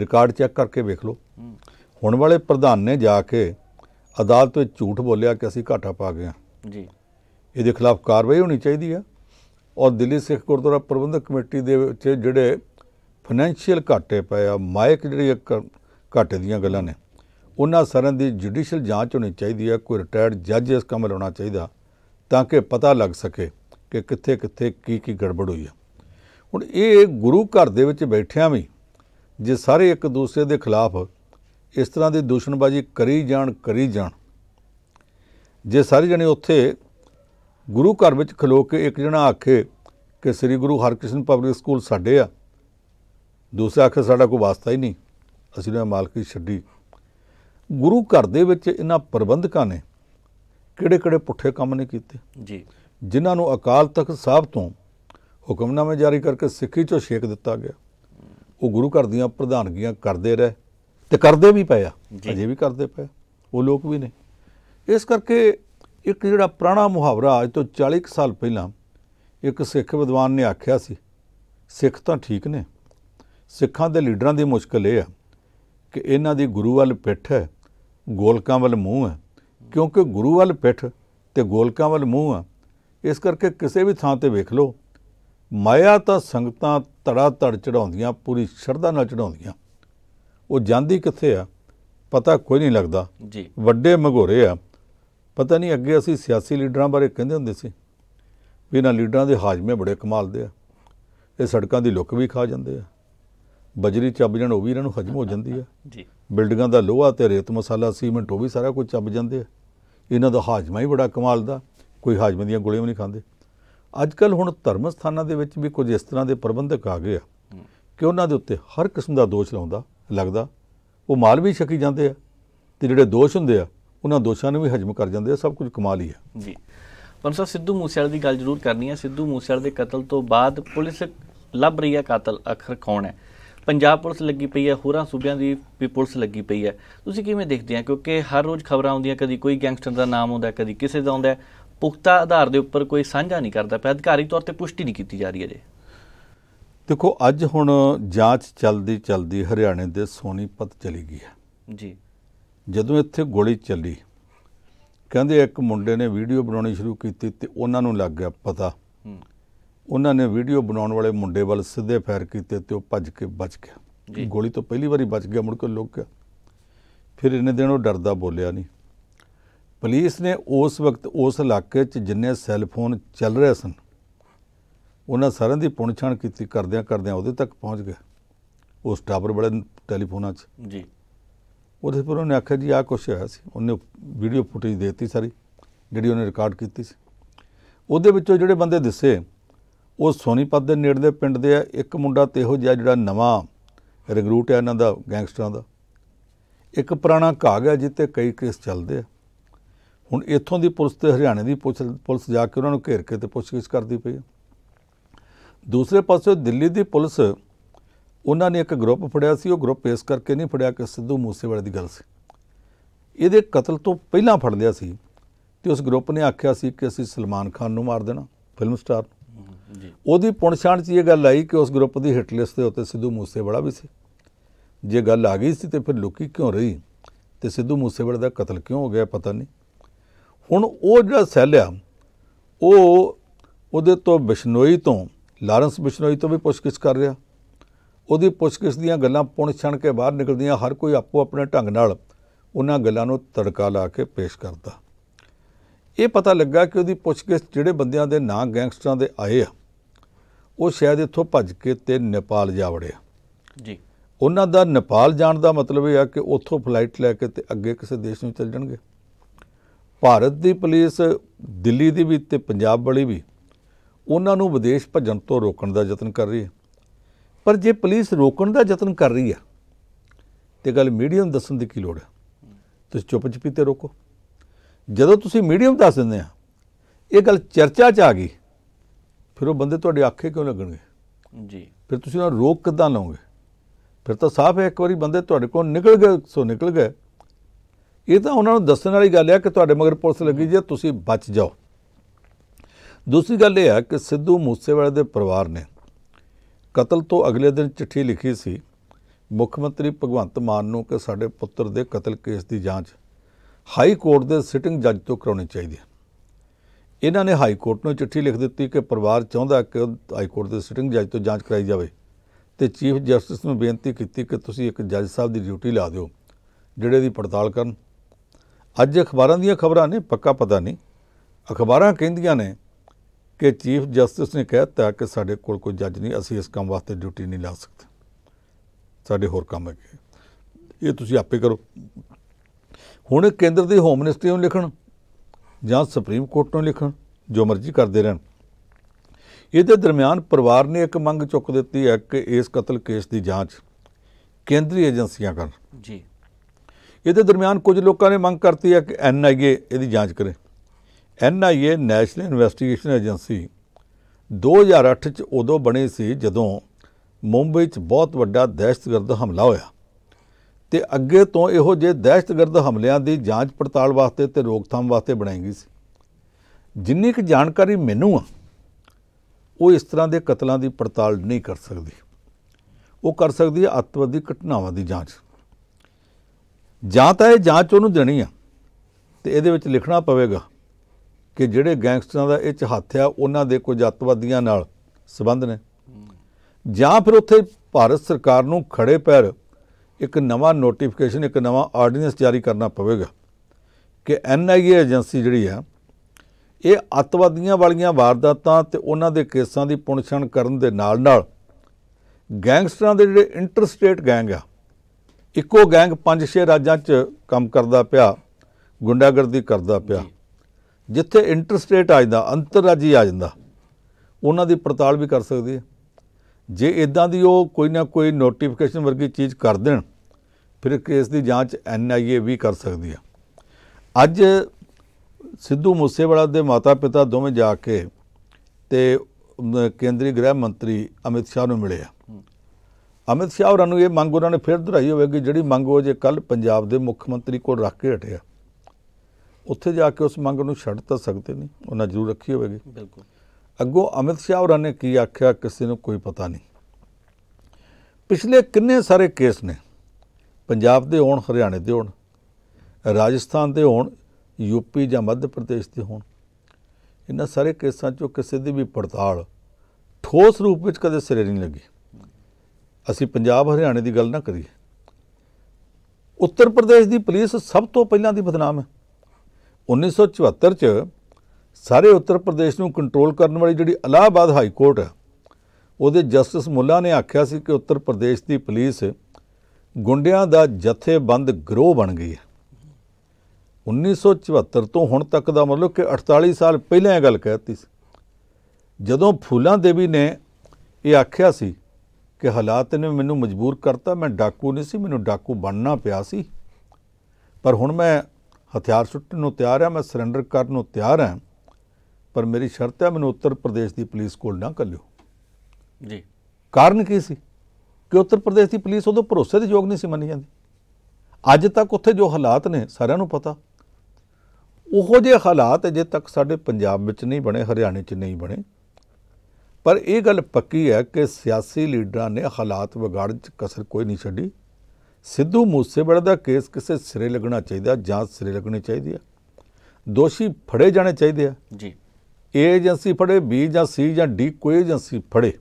ਰਿਕਾਰਡ ਚੈੱਕ ਕਰਕੇ ਵੇਖ ਲਓ ਹੁਣ ਵਾਲੇ ਪ੍ਰਧਾਨ ਨੇ ਜਾ ਕੇ ਅਦਾਲਤ ਵਿੱਚ ਝੂਠ ਬੋਲਿਆ ਕਿ ਅਸੀਂ ਘਾਟਾ ਪਾ ਗਏ ਜੀ ਇਹਦੇ ਖਿਲਾਫ ਕਾਰਵਾਈ ਹੋਣੀ ਚਾਹੀਦੀ ਆ ਔਰ ਦਿੱਲੀ ਸਿੱਖ ਗੁਰਦੁਆਰਾ ਪ੍ਰਬੰਧਕ ਕਮੇਟੀ ਦੇ ਵਿੱਚ ਜਿਹੜੇ ਫਾਈਨੈਂਸ਼ੀਅਲ ਘਾਟੇ ਪਏ ਆ ਮਾਇਕ ਜਿਹੜੀ ਇੱਕ ਘਾਟੇ ਦੀਆਂ ਗੱਲਾਂ ਨੇ ਉਹਨਾਂ ਸਰਨ ਦੀ ਜੁਡੀਸ਼ੀਅਲ ਜਾਂਚ ਹੋਣੀ ਚਾਹੀਦੀ ਹੈ ਕੋਈ ਰਿਟਾਇਰਡ ਜੱਜ ਇਸ ਕੰਮ ਲਾਉਣਾ ਚਾਹੀਦਾ ਤਾਂ ਕਿ ਪਤਾ ਲੱਗ ਸਕੇ ਕਿ ਕਿੱਥੇ ਕਿੱਥੇ ਕੀ ਕੀ ਗੜਬੜ ਹੋਈ ਹੈ ਹੁਣ ਇਹ ਗੁਰੂ ਘਰ ਦੇ ਵਿੱਚ ਬੈਠਿਆਂ ਵੀ ਜੇ ਸਾਰੇ ਇੱਕ ਦੂਸਰੇ ਦੇ ਖਿਲਾਫ ਇਸ ਤਰ੍ਹਾਂ ਦੀ ਦੁਸ਼ਮਣਬਾਜ਼ੀ ਕਰੀ ਜਾਣ ਕਰੀ ਜਾਣ ਜੇ ਸਾਰੇ ਜਣੇ ਉੱਥੇ ਗੁਰੂ ਘਰ ਵਿੱਚ ਖਲੋ ਕੇ ਇੱਕ ਜਣਾ ਆਖੇ ਕਿ ਸ੍ਰੀ ਗੁਰੂ ਹਰਕ੍ਰਿਸ਼ਨ ਪਬਲਿਕ ਸਕੂਲ ਸਾਡੇ ਆ ਦੂਸਰਾ ਆਖੇ ਸਾਡਾ ਕੋਈ ਵਾਸਤਾ ਹੀ ਨਹੀਂ ਅਸੀਂ ਨੇ ਮਾਲਕੀ ਛੱਡੀ ਗੁਰੂ ਘਰ ਦੇ ਵਿੱਚ ਇਹਨਾਂ ਪ੍ਰਬੰਧਕਾਂ ਨੇ ਕਿਹੜੇ-ਕਿਹੜੇ ਪੁੱਠੇ ਕੰਮ ਨੇ ਕੀਤੇ ਜੀ ਜਿਨ੍ਹਾਂ ਨੂੰ ਅਕਾਲ ਤਖਤ ਸਾਹਿਬ ਤੋਂ ਹੁਕਮਨਾਮੇ ਜਾਰੀ ਕਰਕੇ ਸਿੱਖੀ ਚੋਂ ਛੇਕ ਦਿੱਤਾ ਗਿਆ ਉਹ ਗੁਰੂ ਘਰ ਦੀਆਂ ਪ੍ਰਧਾਨਗੀਆਂ ਕਰਦੇ ਰਹੇ ਤੇ ਕਰਦੇ ਵੀ ਪਏ ਆ ਅਜੇ ਵੀ ਕਰਦੇ ਪਏ ਉਹ ਲੋਕ ਵੀ ਨੇ ਇਸ ਕਰਕੇ ਇੱਕ ਜਿਹੜਾ ਪੁਰਾਣਾ ਮੁਹਾਵਰਾ ਅਜ ਤੋਂ 40 ਸਾਲ ਪਹਿਲਾਂ ਇੱਕ ਸਿੱਖ ਵਿਦਵਾਨ ਨੇ ਆਖਿਆ ਸੀ ਸਿੱਖ ਤਾਂ ਠੀਕ ਨੇ ਸਿੱਖਾਂ ਦੇ ਲੀਡਰਾਂ ਦੀ ਮੁਸ਼ਕਲ ਇਹ ਆ ਕਿ ਇਹਨਾਂ ਦੀ ਗੁਰੂ ਵੱਲ ਪਿੱਠ ਹੈ ਗੋਲਕਾਂ ਵੱਲ ਮੂੰਹ ਹੈ ਕਿਉਂਕਿ ਗੁਰੂ ਵੱਲ ਪਿੱਠ ਤੇ ਗੋਲਕਾਂ ਵੱਲ ਮੂੰਹ ਆ ਇਸ ਕਰਕੇ ਕਿਸੇ ਵੀ ਥਾਂ ਤੇ ਵੇਖ ਲਓ ਮਾਇਆ ਤਾਂ ਸੰਗਤਾਂ ਧੜਾ ਧੜ ਚੜਾਉਂਦੀਆਂ ਪੂਰੀ ਸ਼ਰਧਾ ਨਾਲ ਚੜਾਉਂਦੀਆਂ ਉਹ ਜਾਂਦੀ ਕਿੱਥੇ ਆ ਪਤਾ ਕੋਈ ਨਹੀਂ ਲੱਗਦਾ ਜੀ ਵੱਡੇ ਮਘੋਰੇ ਆ ਪਤਾ ਨਹੀਂ ਅੱਗੇ ਅਸੀਂ ਸਿਆਸੀ ਲੀਡਰਾਂ ਬਾਰੇ ਕਹਿੰਦੇ ਹੁੰਦੇ ਸੀ ਵੀ ਇਹਨਾਂ ਲੀਡਰਾਂ ਦੇ ਹਾਜ਼ਮੇ ਬੜੇ ਕਮਾਲ ਦੇ ਆ ਇਹ ਸੜਕਾਂ ਦੀ ਲੁੱਕ ਵੀ ਖਾ ਜਾਂਦੇ ਆ ਬਜਰੀ ਚੱਬ ਜਾਣ ਉਹ ਵੀ ਇਹਨਾਂ ਨੂੰ ਹਜਮ ਹੋ ਜਾਂਦੀ ਆ ਜੀ ਬਿਲਡਿੰਗਾਂ ਦਾ ਲੋਹਾ ਤੇ ਰੇਤ ਮਸਾਲਾ ਸੀਮੈਂਟ ਉਹ ਵੀ ਸਾਰਾ ਕੁਝ ਚੱਬ ਜਾਂਦੇ ਆ ਇਹਨਾਂ ਦਾ ਹਾਜ਼ਮਾ ਹੀ ਬੜਾ ਕਮਾਲ ਦਾ ਕੋਈ ਹਾਜ਼ਮੇ ਦੀਆਂ ਗੋਲੀਆਂ ਵੀ ਨਹੀਂ ਖਾਂਦੇ ਅੱਜ ਕੱਲ ਹੁਣ ਧਰਮ ਸਥਾਨਾਂ ਦੇ ਵਿੱਚ ਵੀ ਕੁਝ ਇਸ ਤਰ੍ਹਾਂ ਦੇ ਪ੍ਰਬੰਧਕ ਆ ਗਏ ਆ ਕਿ ਉਹਨਾਂ ਦੇ ਉੱਤੇ ਹਰ ਕਿਸਮ ਦਾ ਦੋਸ਼ ਲਾਉਂਦਾ ਲੱਗਦਾ ਉਹ ਮਾਲ ਵੀ ਛਕੀ ਜਾਂਦੇ ਆ ਤੇ ਜਿਹੜੇ ਦੋਸ਼ ਹੁੰਦੇ ਆ ਉਹਨਾਂ ਦੋਸ਼ਾਂ ਨੂੰ ਵੀ ਹਜਮ ਕਰ ਜਾਂਦੇ ਆ ਸਭ ਕੁਝ ਕਮਾਲ ਹੀ ਆ ਜੀ ਪੰਸਾ ਸਿੱਧੂ ਮੂਸੇਵਾਲ ਦੀ ਗੱਲ ਜ਼ਰੂਰ ਕਰਨੀ ਆ ਸਿੱਧੂ ਮੂਸੇਵਾਲ ਦੇ ਕਤਲ ਤੋਂ ਬਾਅਦ ਪੁਲਿਸ ਲੱਭ ਰਹੀ ਆ ਕਾਤਲ ਅਖਰ ਕੌਣ ਹੈ ਪੰਜਾਬ ਪੁਲਿਸ ਲੱਗੀ ਪਈ ਹੈ ਹੋਰਾਂ ਸੂਬਿਆਂ ਦੀ ਵੀ ਪੁਲਿਸ ਲੱਗੀ ਪਈ ਹੈ ਤੁਸੀਂ ਕਿਵੇਂ ਦੇਖਦੇ ਆ ਕਿਉਂਕਿ ਹਰ ਰੋਜ਼ ਖਬਰਾਂ ਆਉਂਦੀਆਂ ਕਦੀ ਕੋਈ ਗੈਂਗਸਟਰ ਦਾ ਨਾਮ ਆਉਂਦਾ ਕਦੀ ਕਿਸੇ ਦਾ ਆਉਂਦਾ ਪੁਖਤਾ ਆਧਾਰ ਦੇ ਉੱਪਰ ਕੋਈ ਸਾਂਝਾ ਨਹੀਂ ਕਰਦਾ ਪਿਆ ਅਧਿਕਾਰੀ ਤੌਰ ਤੇ ਪੁਸ਼ਟੀ ਨਹੀਂ ਕੀਤੀ ਜਾ ਰਹੀ ਅਜੇ ਦੇਖੋ ਅੱਜ ਹੁਣ ਜਾਂਚ ਚੱਲਦੀ ਚੱਲਦੀ ਹਰਿਆਣੇ ਦੇ ਸੋਨੀਪਤ ਚਲੀ ਗਈ ਹੈ ਜੀ ਜਦੋਂ ਇੱਥੇ ਗੋਲੀ ਚੱਲੀ ਕਹਿੰਦੇ ਇੱਕ ਮੁੰਡੇ ਨੇ ਵੀਡੀਓ ਬਣਾਉਣੀ ਸ਼ੁਰੂ ਕੀਤੀ ਤੇ ਉਹਨਾਂ ਨੂੰ ਲੱਗ ਗਿਆ ਪਤਾ ਉਹਨਾਂ ਨੇ ਵੀਡੀਓ ਬਣਾਉਣ ਵਾਲੇ ਮੁੰਡੇ ਵੱਲ ਸਿੱਧੇ ਫੈਰ ਕੀਤੇ ਤੇ ਉਹ ਭੱਜ ਕੇ ਬਚ ਗਿਆ ਗੋਲੀ ਤੋਂ ਪਹਿਲੀ ਵਾਰੀ ਬਚ ਗਿਆ ਮੁੜ ਕੇ ਲੁੱਕ ਗਿਆ ਫਿਰ ਇਹਨੇ ਦਿਨ ਉਹ ਡਰਦਾ ਬੋਲਿਆ ਨਹੀਂ ਪੁਲਿਸ ਨੇ ਉਸ ਵਕਤ ਉਸ ਇਲਾਕੇ 'ਚ ਜਿੰਨੇ ਸੈੱਲ ਫੋਨ ਚੱਲ ਰਹੇ ਸਨ ਉਹਨਾਂ ਸਾਰਿਆਂ ਦੀ ਪੁਣਛਾਣ ਕੀਤੀ ਕਰਦਿਆਂ ਕਰਦਿਆਂ ਉਹਦੇ ਤੱਕ ਪਹੁੰਚ ਗਏ ਉਸ ਟਾਵਰ ਵਾਲੇ ਟੈਲੀਫੋਨਾਂ 'ਚ ਜੀ ਉਹਦੇ ਪਰ ਉਹਨੇ ਆਖਿਆ ਜੀ ਆ ਕੁਛ ਹੋਇਆ ਸੀ ਉਹਨੇ ਵੀਡੀਓ ਫੁਟੇਜ ਦਿੱਤੀ ਸਾਰੀ ਜਿਹੜੀ ਉਹਨੇ ਰਿਕਾਰਡ ਕੀਤੀ ਸੀ ਉਹਦੇ ਵਿੱਚੋਂ ਜਿਹੜੇ ਬੰਦੇ ਦਿਸੇ ਉਹ ਸੋਨੀਪਤ ਦੇ ਨੇੜੇ ਦੇ ਪਿੰਡ ਦੇ ਆ ਇੱਕ ਮੁੰਡਾ ਤੇ ਉਹ ਜਿਹੜਾ ਨਵਾਂ ਰਿਕਰੂਟ ਹੈ ਇਹਨਾਂ ਦਾ ਗੈਂਗਸਟਰਾਂ ਦਾ ਇੱਕ ਪੁਰਾਣਾ ਘਾਗ ਹੈ ਜਿੱਤੇ ਕਈ ਕੇਸ ਚੱਲਦੇ ਆ ਹੁਣ ਇੱਥੋਂ ਦੀ ਪੁਲਿਸ ਤੇ ਹਰਿਆਣੇ ਦੀ ਪੁਲਿਸ ਜਾ ਕੇ ਉਹਨਾਂ ਨੂੰ ਘੇਰ ਕੇ ਤੇ ਪੁੱਛਗਿੱਛ ਕਰਦੀ ਪਈ ਹੈ ਦੂਸਰੇ ਪਾਸੇ ਦਿੱਲੀ ਦੀ ਪੁਲਿਸ ਉਹਨਾਂ ਨੇ ਇੱਕ ਗਰੁੱਪ ਫੜਿਆ ਸੀ ਉਹ ਗਰੁੱਪ ਪੇਸ਼ ਕਰਕੇ ਨਹੀਂ ਫੜਿਆ ਕਿ ਸਿੱਧੂ ਮੂਸੇਵਾਲੇ ਦੀ ਗੱਲ ਸੀ ਇਹਦੇ ਕਤਲ ਤੋਂ ਪਹਿਲਾਂ ਫੜ ਲਿਆ ਸੀ ਤੇ ਉਸ ਗਰੁੱਪ ਨੇ ਆਖਿਆ ਸੀ ਕਿ ਅਸੀਂ ਸਲਮਾਨ ਖਾਨ ਨੂੰ ਮਾਰ ਦੇਣਾ ਫਿਲਮ ਸਟਾਰ ਜੀ ਉਹਦੀ ਪੁਣਛਾਣ 'ਚ ਇਹ ਗੱਲ ਆਈ ਕਿ ਉਸ ਗਰੁੱਪ ਦੀ ਹਿੱਟ ਲਿਸਟ ਦੇ ਉੱਤੇ ਸਿੱਧੂ ਮੂਸੇਵਾਲਾ ਵੀ ਸੀ ਜੇ ਗੱਲ ਆ ਗਈ ਸੀ ਤੇ ਫਿਰ ਲੁਕੀ ਕਿਉਂ ਰਹੀ ਤੇ ਸਿੱਧੂ ਮੂਸੇਵਾਲੇ ਦਾ ਕਤਲ ਕਿਉਂ ਹੋ ਗਿਆ ਪਤਾ ਨਹੀਂ ਹੁਣ ਉਹ ਜਿਹੜਾ ਸੈੱਲ ਆ ਉਹ ਉਹਦੇ ਤੋਂ ਬਿਸ਼ਨੋਈ ਤੋਂ ਲਾਰੈਂਸ ਬਿਸ਼ਨੋਈ ਤੋਂ ਵੀ ਪੁੱਛਗਿੱਛ ਕਰ ਰਿਹਾ ਉਹਦੀ ਪੁੱਛਗਿੱਛ ਦੀਆਂ ਗੱਲਾਂ ਪੁਣ ਛਣ ਕੇ ਬਾਹਰ ਨਿਕਲਦੀਆਂ ਹਰ ਕੋਈ ਆਪੋ ਆਪਣੇ ਢੰਗ ਨਾਲ ਉਹਨਾਂ ਗੱਲਾਂ ਨੂੰ ਤੜਕਾ ਲਾ ਕੇ ਪੇਸ਼ ਕਰਦਾ ਇਹ ਪਤਾ ਲੱਗਾ ਕਿ ਉਹਦੀ ਪੁੱਛਗਿੱਛ ਜਿਹੜੇ ਬੰਦਿਆਂ ਦੇ ਨਾਂ ਗੈਂਗਸਟਰਾਂ ਦੇ ਆਏ ਆ ਉਹ ਸ਼ਾਇਦ ਇੱਥੋਂ ਭੱਜ ਕੇ ਤੇ ਨੇਪਾਲ ਜਾ ਵੜਿਆ ਜੀ ਉਹਨਾਂ ਦਾ ਨੇਪਾਲ ਜਾਣ ਦਾ ਮਤਲਬ ਇਹ ਆ ਕਿ ਉੱਥੋਂ ਫਲਾਈਟ ਲੈ ਕੇ ਤੇ ਅੱਗੇ ਕਿਸੇ ਦੇਸ਼ ਨੂੰ ਚੱਲ ਜਾਣਗੇ ਭਾਰਤ ਦੀ ਪੁਲਿਸ ਦਿੱਲੀ ਦੀ ਵੀ ਤੇ ਪੰਜਾਬ ਵਾਲੀ ਵੀ ਉਹਨਾਂ ਨੂੰ ਵਿਦੇਸ਼ ਭੱਜਣ ਤੋਂ ਰੋਕਣ ਦਾ ਯਤਨ ਕਰ ਰਹੀ ਹੈ ਪਰ ਜੇ ਪੁਲਿਸ ਰੋਕਣ ਦਾ ਯਤਨ ਕਰ ਰਹੀ ਹੈ ਤੇ ਗੱਲ ਮੀਡੀਅਮ ਦੱਸਣ ਦੀ ਕੀ ਲੋੜ ਹੈ ਤੁਸੀਂ ਚੁੱਪ ਚਪੀ ਤੇ ਰੋਕੋ ਜਦੋਂ ਤੁਸੀਂ ਮੀਡੀਅਮ ਦੱਸ ਦਿੰਦੇ ਆ ਇਹ ਗੱਲ ਚਰਚਾ 'ਚ ਆ ਗਈ ਫਿਰ ਉਹ ਬੰਦੇ ਤੁਹਾਡੇ ਆਖੇ ਕਿਉਂ ਲੱਗਣਗੇ ਜੀ ਫਿਰ ਤੁਸੀਂ ਉਹਨਾਂ ਰੋਕ ਕਿਦਾਂ ਲਓਗੇ ਫਿਰ ਤਾਂ ਸਾਫ਼ ਹੈ ਇੱਕ ਵਾਰੀ ਬੰਦੇ ਤੁਹਾਡੇ ਕੋਲ ਨਿਕਲ ਗਏ ਸੋ ਨਿਕਲ ਗਏ ਇਹ ਤਾਂ ਉਹਨਾਂ ਨੂੰ ਦੱਸਣ ਵਾਲੀ ਗੱਲ ਆ ਕਿ ਤੁਹਾਡੇ ਮਗਰ ਪੁਲਿਸ ਲੱਗੀ ਜੇ ਤੁਸੀਂ ਬਚ ਜਾਓ ਦੂਸਰੀ ਗੱਲ ਇਹ ਆ ਕਿ ਸਿੱਧੂ ਮੂਸੇਵਾਲੇ ਦੇ ਪਰਿਵਾਰ ਨੇ ਕਤਲ ਤੋਂ ਅਗਲੇ ਦਿਨ ਚਿੱਠੀ ਲਿਖੀ ਸੀ ਮੁੱਖ ਮੰਤਰੀ ਭਗਵੰਤ ਮਾਨ ਨੂੰ ਕਿ ਸਾਡੇ ਪੁੱਤਰ ਦੇ ਕਤਲ ਕੇਸ ਦੀ ਜਾਂਚ ਹਾਈ ਕੋਰਟ ਦੇ ਸਿਟਿੰਗ ਜੱਜ ਤੋਂ ਕਰਾਉਣੀ ਚਾਹੀਦੀ ਹੈ ਇਹਨਾਂ ਨੇ ਹਾਈ ਕੋਰਟ ਨੂੰ ਚਿੱਠੀ ਲਿਖ ਦਿੱਤੀ ਕਿ ਪਰਿਵਾਰ ਚਾਹੁੰਦਾ ਕਿ ਹਾਈ ਕੋਰਟ ਦੇ ਸਿਟਿੰਗ ਜੱਜ ਤੋਂ ਜਾਂਚ ਕਰਾਈ ਜਾਵੇ ਤੇ ਚੀਫ ਜਸਟਿਸ ਨੂੰ ਬੇਨਤੀ ਕੀਤੀ ਕਿ ਤੁਸੀਂ ਇੱਕ ਜੱਜ ਸਾਹਿਬ ਦੀ ਡਿਊਟੀ ਲਾ ਦਿਓ ਜਿਹੜੇ ਦੀ ਪੜਤਾਲ ਕਰਨ ਅੱਜ ਅਖਬਾਰਾਂ ਦੀਆਂ ਖਬਰਾਂ ਨੇ ਪੱਕਾ ਪਤਾ ਨਹੀਂ ਅਖਬਾਰਾਂ ਕਹਿੰਦੀਆਂ ਨੇ ਕਿ ਚੀਫ ਜਸਟਿਸ ਨੇ ਕਹਿਤਾ ਕਿ ਸਾਡੇ ਕੋਲ ਕੋਈ ਜੱਜ ਨਹੀਂ ਅਸੀਂ ਇਸ ਕੰਮ ਵਾਸਤੇ ਡਿਊਟੀ ਨਹੀਂ ਲਾ ਸਕਦੇ ਸਾਡੇ ਹੋਰ ਕੰਮ ਹੈ ਇਹ ਤੁਸੀਂ ਆਪੇ ਕਰੋ ਹੁਣ ਕੇਂਦਰ ਦੇ ਹੋਮ ਮਿਨਿਸਟਰੀ ਨੂੰ ਲਿਖਣ ਜਾਂ ਸੁਪਰੀਮ ਕੋਰਟ ਨੂੰ ਲਿਖਣ ਜੋ ਮਰਜ਼ੀ ਕਰਦੇ ਰਹਿਣ ਇਹਦੇ ਦਰਮਿਆਨ ਪਰਿਵਾਰ ਨੇ ਇੱਕ ਮੰਗ ਚੁੱਕ ਦਿੱਤੀ ਹੈ ਕਿ ਇਸ ਕਤਲ ਕੇਸ ਦੀ ਜਾਂਚ ਕੇਂਦਰੀ ਏਜੰਸੀਆਂ ਕਰਨ ਜੀ ਇਹਦੇ ਦਰਮਿਆਨ ਕੁਝ ਲੋਕਾਂ ਨੇ ਮੰਗ ਕਰਤੀ ਹੈ ਕਿ ਐਨਆਈਏ ਇਹਦੀ ਜਾਂਚ ਕਰੇ ਐਨਆਈਏ ਨੈਸ਼ਨਲ ਇਨਵੈਸਟੀਗੇਸ਼ਨ ਏਜੰਸੀ 2008 ਚ ਉਦੋਂ ਬਣੀ ਸੀ ਜਦੋਂ ਮੁੰਬਈ 'ਚ ਬਹੁਤ ਵੱਡਾ ਦਹਿਸ਼ਤਗਰਦ ਹਮਲਾ ਹੋਇਆ ਤੇ ਅੱਗੇ ਤੋਂ ਇਹੋ ਜਿਹੇ ਦਹਿਸ਼ਤਗਰਦ ਹਮਲਿਆਂ ਦੀ ਜਾਂਚ ਪੜਤਾਲ ਵਾਸਤੇ ਤੇ ਰੋਕਥਾਮ ਵਾਸਤੇ ਬਣਾਈ ਗਈ ਸੀ ਜਿੰਨੀ ਕੁ ਜਾਣਕਾਰੀ ਮੈਨੂੰ ਆ ਉਹ ਇਸ ਤਰ੍ਹਾਂ ਦੇ ਕਤਲਾਂ ਦੀ ਪੜਤਾਲ ਨਹੀਂ ਕਰ ਸਕਦੀ ਉਹ ਕਰ ਸਕਦੀ ਹੈ ਅਤਵਾਦੀ ਘਟਨਾਵਾਂ ਦੀ ਜਾਂਚ ਜਾਂ ਤਾਂ ਇਹ ਜਾਂਚ ਉਹਨੂੰ ਦੇਣੀ ਆ ਤੇ ਇਹਦੇ ਵਿੱਚ ਲਿਖਣਾ ਪਵੇਗਾ ਕਿ ਜਿਹੜੇ ਗੈਂਗਸਟਰਾਂ ਦਾ ਇਹ ਚ ਹੱਥ ਆ ਉਹਨਾਂ ਦੇ ਕੋਈ ਜੱਤਵਾਦੀਆਂ ਨਾਲ ਸਬੰਧ ਨੇ ਜਾਂ ਫਿਰ ਉੱਥੇ ਭਾਰਤ ਸਰਕਾਰ ਨੂੰ ਖੜੇ ਪੈਰ ਇੱਕ ਨਵਾਂ ਨੋਟੀਫਿਕੇਸ਼ਨ ਇੱਕ ਨਵਾਂ ਆਰਡੀਨੈਂਸ ਜਾਰੀ ਕਰਨਾ ਪਵੇਗਾ ਕਿ ਐਨਆਈਏ ਏਜੰਸੀ ਜਿਹੜੀ ਆ ਇਹ ਅਤਵਾਦੀਆਂ ਵਾਲੀਆਂ ਵਾਰਦਾਤਾਂ ਤੇ ਉਹਨਾਂ ਦੇ ਕੇਸਾਂ ਦੀ ਪੁਣਛਣ ਕਰਨ ਦੇ ਨਾਲ ਨਾਲ ਗੈਂਗਸਟਰਾਂ ਦੇ ਜਿਹੜੇ ਇੰਟਰਸਟੇਟ ਗੈਂਗ ਆ ਇੱਕੋ ਗੈਂਗ 5-6 ਰਾਜਾਂ 'ਚ ਕੰਮ ਕਰਦਾ ਪਿਆ ਗੁੰਡਾਗਰਦੀ ਕਰਦਾ ਪਿਆ ਜਿੱਥੇ ਇੰਟਰਸਟੇਟ ਆ ਜਾਂਦਾ ਅੰਤਰਰਾਜੀ ਆ ਜਾਂਦਾ ਉਹਨਾਂ ਦੀ ਪੜਤਾਲ ਵੀ ਕਰ ਸਕਦੀ ਹੈ ਜੇ ਇਦਾਂ ਦੀ ਉਹ ਕੋਈ ਨਾ ਕੋਈ ਨੋਟੀਫਿਕੇਸ਼ਨ ਵਰਗੀ ਚੀਜ਼ ਕਰ ਦੇਣ ਫਿਰ ਕੇਸ ਦੀ ਜਾਂਚ ਐਨਆਈਏ ਵੀ ਕਰ ਸਕਦੀ ਹੈ ਅੱਜ ਸਿੱਧੂ ਮੂਸੇਵਾਲਾ ਦੇ ਮਾਤਾ-ਪਿਤਾ ਦੋਵੇਂ ਜਾ ਕੇ ਤੇ ਕੇਂਦਰੀ ਗ੍ਰਹਿ ਮੰਤਰੀ ਅਮਿਤ ਸ਼ਾਹ ਨੂੰ ਮਿਲੇ ਆ ਅਮਿਤ ਸ਼ਾਹ ਹੋਰਾਂ ਨੂੰ ਇਹ ਮੰਗ ਉਹਨਾਂ ਨੇ ਫਿਰ ਦੁਹਰਾਈ ਹੋਵੇਗੀ ਜਿਹੜੀ ਮੰਗ ਉਹ ਜੇ ਕੱਲ ਪੰਜਾਬ ਦੇ ਮੁੱਖ ਮੰਤਰੀ ਕੋਲ ਰੱਖ ਕੇ ਹਟਿਆ ਉੱਥੇ ਜਾ ਕੇ ਉਸ ਮੰਗ ਨੂੰ ਛੱਡ ਤਾਂ ਸਕਦੇ ਨਹੀਂ ਉਹਨਾਂ ਜ਼ਰੂਰ ਰੱਖੀ ਹੋਵੇਗੀ ਬਿਲਕੁਲ ਅੱਗੋਂ ਅਮਿਤ ਸ਼ਾਹ ਹੋਰਾਂ ਨੇ ਕੀ ਆਖਿਆ ਕਿਸੇ ਨੂੰ ਕੋਈ ਪਤਾ ਨਹੀਂ ਪਿਛਲੇ ਕਿੰਨੇ ਸਾਰੇ ਕੇਸ ਨੇ ਪੰਜਾਬ ਦੇ ਹੋਣ ਹਰਿਆਣੇ ਦੇ ਹੋਣ ਰਾਜਸਥਾਨ ਦੇ ਹੋਣ ਯੂਪੀ ਜਾਂ ਮੱਧ ਪ੍ਰਦੇਸ਼ ਦੇ ਹੋਣ ਇਹਨਾਂ ਸਾਰੇ ਕੇਸਾਂ 'ਚੋਂ ਕਿਸੇ ਦੀ ਵੀ ਪੜਤਾਲ ਠੋਸ ਰੂਪ ਵਿੱਚ ਕਦੇ ਸਿਰੇ ਨਹੀਂ ਲੱਗੀ ਅਸੀਂ ਪੰਜਾਬ ਹਰਿਆਣੇ ਦੀ ਗੱਲ ਨਾ ਕਰੀਏ ਉੱਤਰ ਪ੍ਰਦੇਸ਼ ਦੀ ਪੁਲਿਸ ਸਭ ਤੋਂ ਪਹਿਲਾਂ ਦੀ ਬਦਨਾਮ ਹੈ 1974 ਚ ਸਾਰੇ ਉੱਤਰ ਪ੍ਰਦੇਸ਼ ਨੂੰ ਕੰਟਰੋਲ ਕਰਨ ਵਾਲੀ ਜਿਹੜੀ ਅਲਾਹਾਬਾਦ ਹਾਈ ਕੋਰਟ ਹੈ ਉਹਦੇ ਜਸਟਿਸ ਮੁੱਲਾ ਨੇ ਆਖਿਆ ਸੀ ਕਿ ਉੱਤਰ ਪ੍ਰਦੇਸ਼ ਦੀ ਪੁਲਿਸ ਗੁੰਡਿਆਂ ਦਾ ਜਥੇਬੰਦ ਗਰੋਹ ਬਣ ਗਈ ਹੈ 1974 ਤੋਂ ਹੁਣ ਤੱਕ ਦਾ ਮਤਲਬ ਕਿ 48 ਸਾਲ ਪਹਿਲਾਂ ਇਹ ਗੱਲ ਕਹਿਤੀ ਸੀ ਜਦੋਂ ਫੂਲਾ ਦੇਵੀ ਨੇ ਇਹ ਆਖਿਆ ਸੀ ਕਿ ਹਾਲਾਤ ਨੇ ਮੈਨੂੰ ਮਜਬੂਰ ਕਰਤਾ ਮੈਂ ਡਾਕੂ ਨਹੀਂ ਸੀ ਮੈਨੂੰ ਡਾਕੂ ਬਣਨਾ ਪਿਆ ਸੀ ਪਰ ਹੁਣ ਮੈਂ ਹਥਿਆਰ ਸੁੱਟਣ ਨੂੰ ਤਿਆਰ ਹਾਂ ਮੈਂ ਸਰੈਂਡਰ ਕਰਨ ਨੂੰ ਤਿਆਰ ਹਾਂ ਪਰ ਮੇਰੀ ਸ਼ਰਤ ਹੈ ਮੈਨੂੰ ਉੱਤਰ ਪ੍ਰਦੇਸ਼ ਦੀ ਪੁਲਿਸ ਕੋਲ ਨਾ ਕੱਲਿਓ ਜੀ ਕਾਰਨ ਕੀ ਸੀ ਕਿ ਉੱਤਰ ਪ੍ਰਦੇਸ਼ ਦੀ ਪੁਲਿਸ ਉਦੋਂ ਭਰੋਸੇ ਦੇ ਯੋਗ ਨਹੀਂ ਸੀ ਮੰਨੀ ਜਾਂਦੀ ਅੱਜ ਤੱਕ ਉੱਥੇ ਜੋ ਹਾਲਾਤ ਨੇ ਸਾਰਿਆਂ ਨੂੰ ਪਤਾ ਉਹੋ ਜਿਹੇ ਹਾਲਾਤ ਜੇ ਤੱਕ ਸਾਡੇ ਪੰਜਾਬ ਵਿੱਚ ਨਹੀਂ ਬਣੇ ਹਰਿਆਣੇ 'ਚ ਨਹੀਂ ਬਣੇ ਪਰ ਇਹ ਗੱਲ ਪੱਕੀ ਹੈ ਕਿ ਸਿਆਸੀ ਲੀਡਰਾਂ ਨੇ ਹਾਲਾਤ ਵਿਗਾੜ 'ਚ ਕਸਰ ਕੋਈ ਨਹੀਂ ਛੱਡੀ ਸਿੱਧੂ ਮੂਸੇਵਾਲੇ ਦਾ ਕੇਸ ਕਿਸੇ ਸਿਰੇ ਲੱਗਣਾ ਚਾਹੀਦਾ ਜਾਂਚ ਸਿਰੇ ਲੱਗਣੀ ਚਾਹੀਦੀ ਹੈ ਦੋਸ਼ੀ ਫੜੇ ਜਾਣੇ ਚਾਹੀਦੇ ਆ ਜੀ ਏ ਏਜੰਸੀ ਫੜੇ ਬੀ ਜਾਂ ਸੀ ਜਾਂ ਡੀ ਕੋਈ ਏਜੰਸੀ ਫੜੇ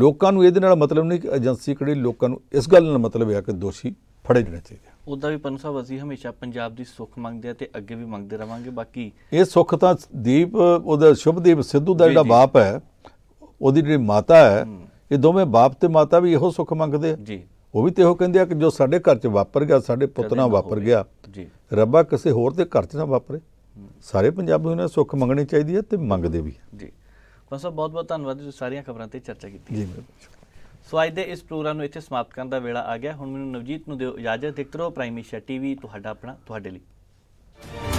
ਲੋਕਾਂ ਨੂੰ ਇਹਦੇ ਨਾਲ ਮਤਲਬ ਨਹੀਂ ਕਿ ਏਜੰਸੀ ਕਿਹੜੀ ਲੋਕਾਂ ਨੂੰ ਇਸ ਗੱਲ ਨਾਲ ਮਤਲਬ ਹੈ ਕਿ ਦੋਸ਼ੀ ਫੜੇ ਜਾਣੇ ਚਾਹੀਦੇ ਉਦਾਂ ਵੀ ਪੰਨ ਸਾਹਿਬ ਅਸੀਂ ਹਮੇਸ਼ਾ ਪੰਜਾਬ ਦੀ ਸੁੱਖ ਮੰਗਦੇ ਆ ਤੇ ਅੱਗੇ ਵੀ ਮੰਗਦੇ ਰਵਾਂਗੇ ਬਾਕੀ ਇਹ ਸੁੱਖ ਤਾਂ ਦੀਪ ਉਹਦਾ ਸ਼ੁਭਦੀਪ ਸਿੱਧੂ ਦਾ ਜਿਹੜਾ ਬਾਪ ਹੈ ਉਹਦੀ ਜਿਹੜੀ ਮਾਤਾ ਹੈ ਇਹ ਦੋਵੇਂ ਬਾਪ ਤੇ ਮਾਤਾ ਵੀ ਇਹੋ ਸੁੱਖ ਮੰਗਦੇ ਆ ਜੀ ਉਹ ਵੀ ਤੇ ਉਹ ਕਹਿੰਦੇ ਆ ਕਿ ਜੋ ਸਾਡੇ ਘਰ 'ਚ ਵਾਪਰ ਗਿਆ ਸਾਡੇ ਪੁੱਤ ਨਾਲ ਵਾਪਰ ਗਿਆ ਜੀ ਰੱਬਾ ਕਿਸੇ ਹੋਰ ਦੇ ਘਰ 'ਚ ਨਾ ਵਾਪਰੇ ਸਾਰੇ ਪੰਜਾਬੀਆਂ ਨੂੰ ਸੁੱਖ ਮੰਗਣੀ ਚਾਹੀਦੀ ਹੈ ਤੇ ਮੰਗਦੇ ਵੀ ਜੀ ਬਸ ਬਹੁਤ ਬਹੁਤ ਧੰਨਵਾਦ ਜੀ ਸਾਰੀਆਂ ਖਬਰਾਂ ਤੇ ਚਰਚਾ ਕੀਤੀ ਜੀ ਸੋ ਅੱਜ ਦੇ ਇਸ ਪ੍ਰੋਗਰਾਮ ਨੂੰ ਇੱਥੇ ਸਮਾਪਤ ਕਰਨ ਦਾ ਵੇਲਾ ਆ ਗਿਆ ਹੁਣ ਮੈਨੂੰ ਨਵਜੀਤ ਨੂੰ ਦਿਓ ਇਜਾਜ਼ਤ ਦਿੱਤਰੋ ਰਹੋ ਪ੍ਰਾਈਮ ਟੀਵੀ ਤੁਹਾਡਾ ਆਪਣਾ ਤੁਹਾਡੇ ਲਈ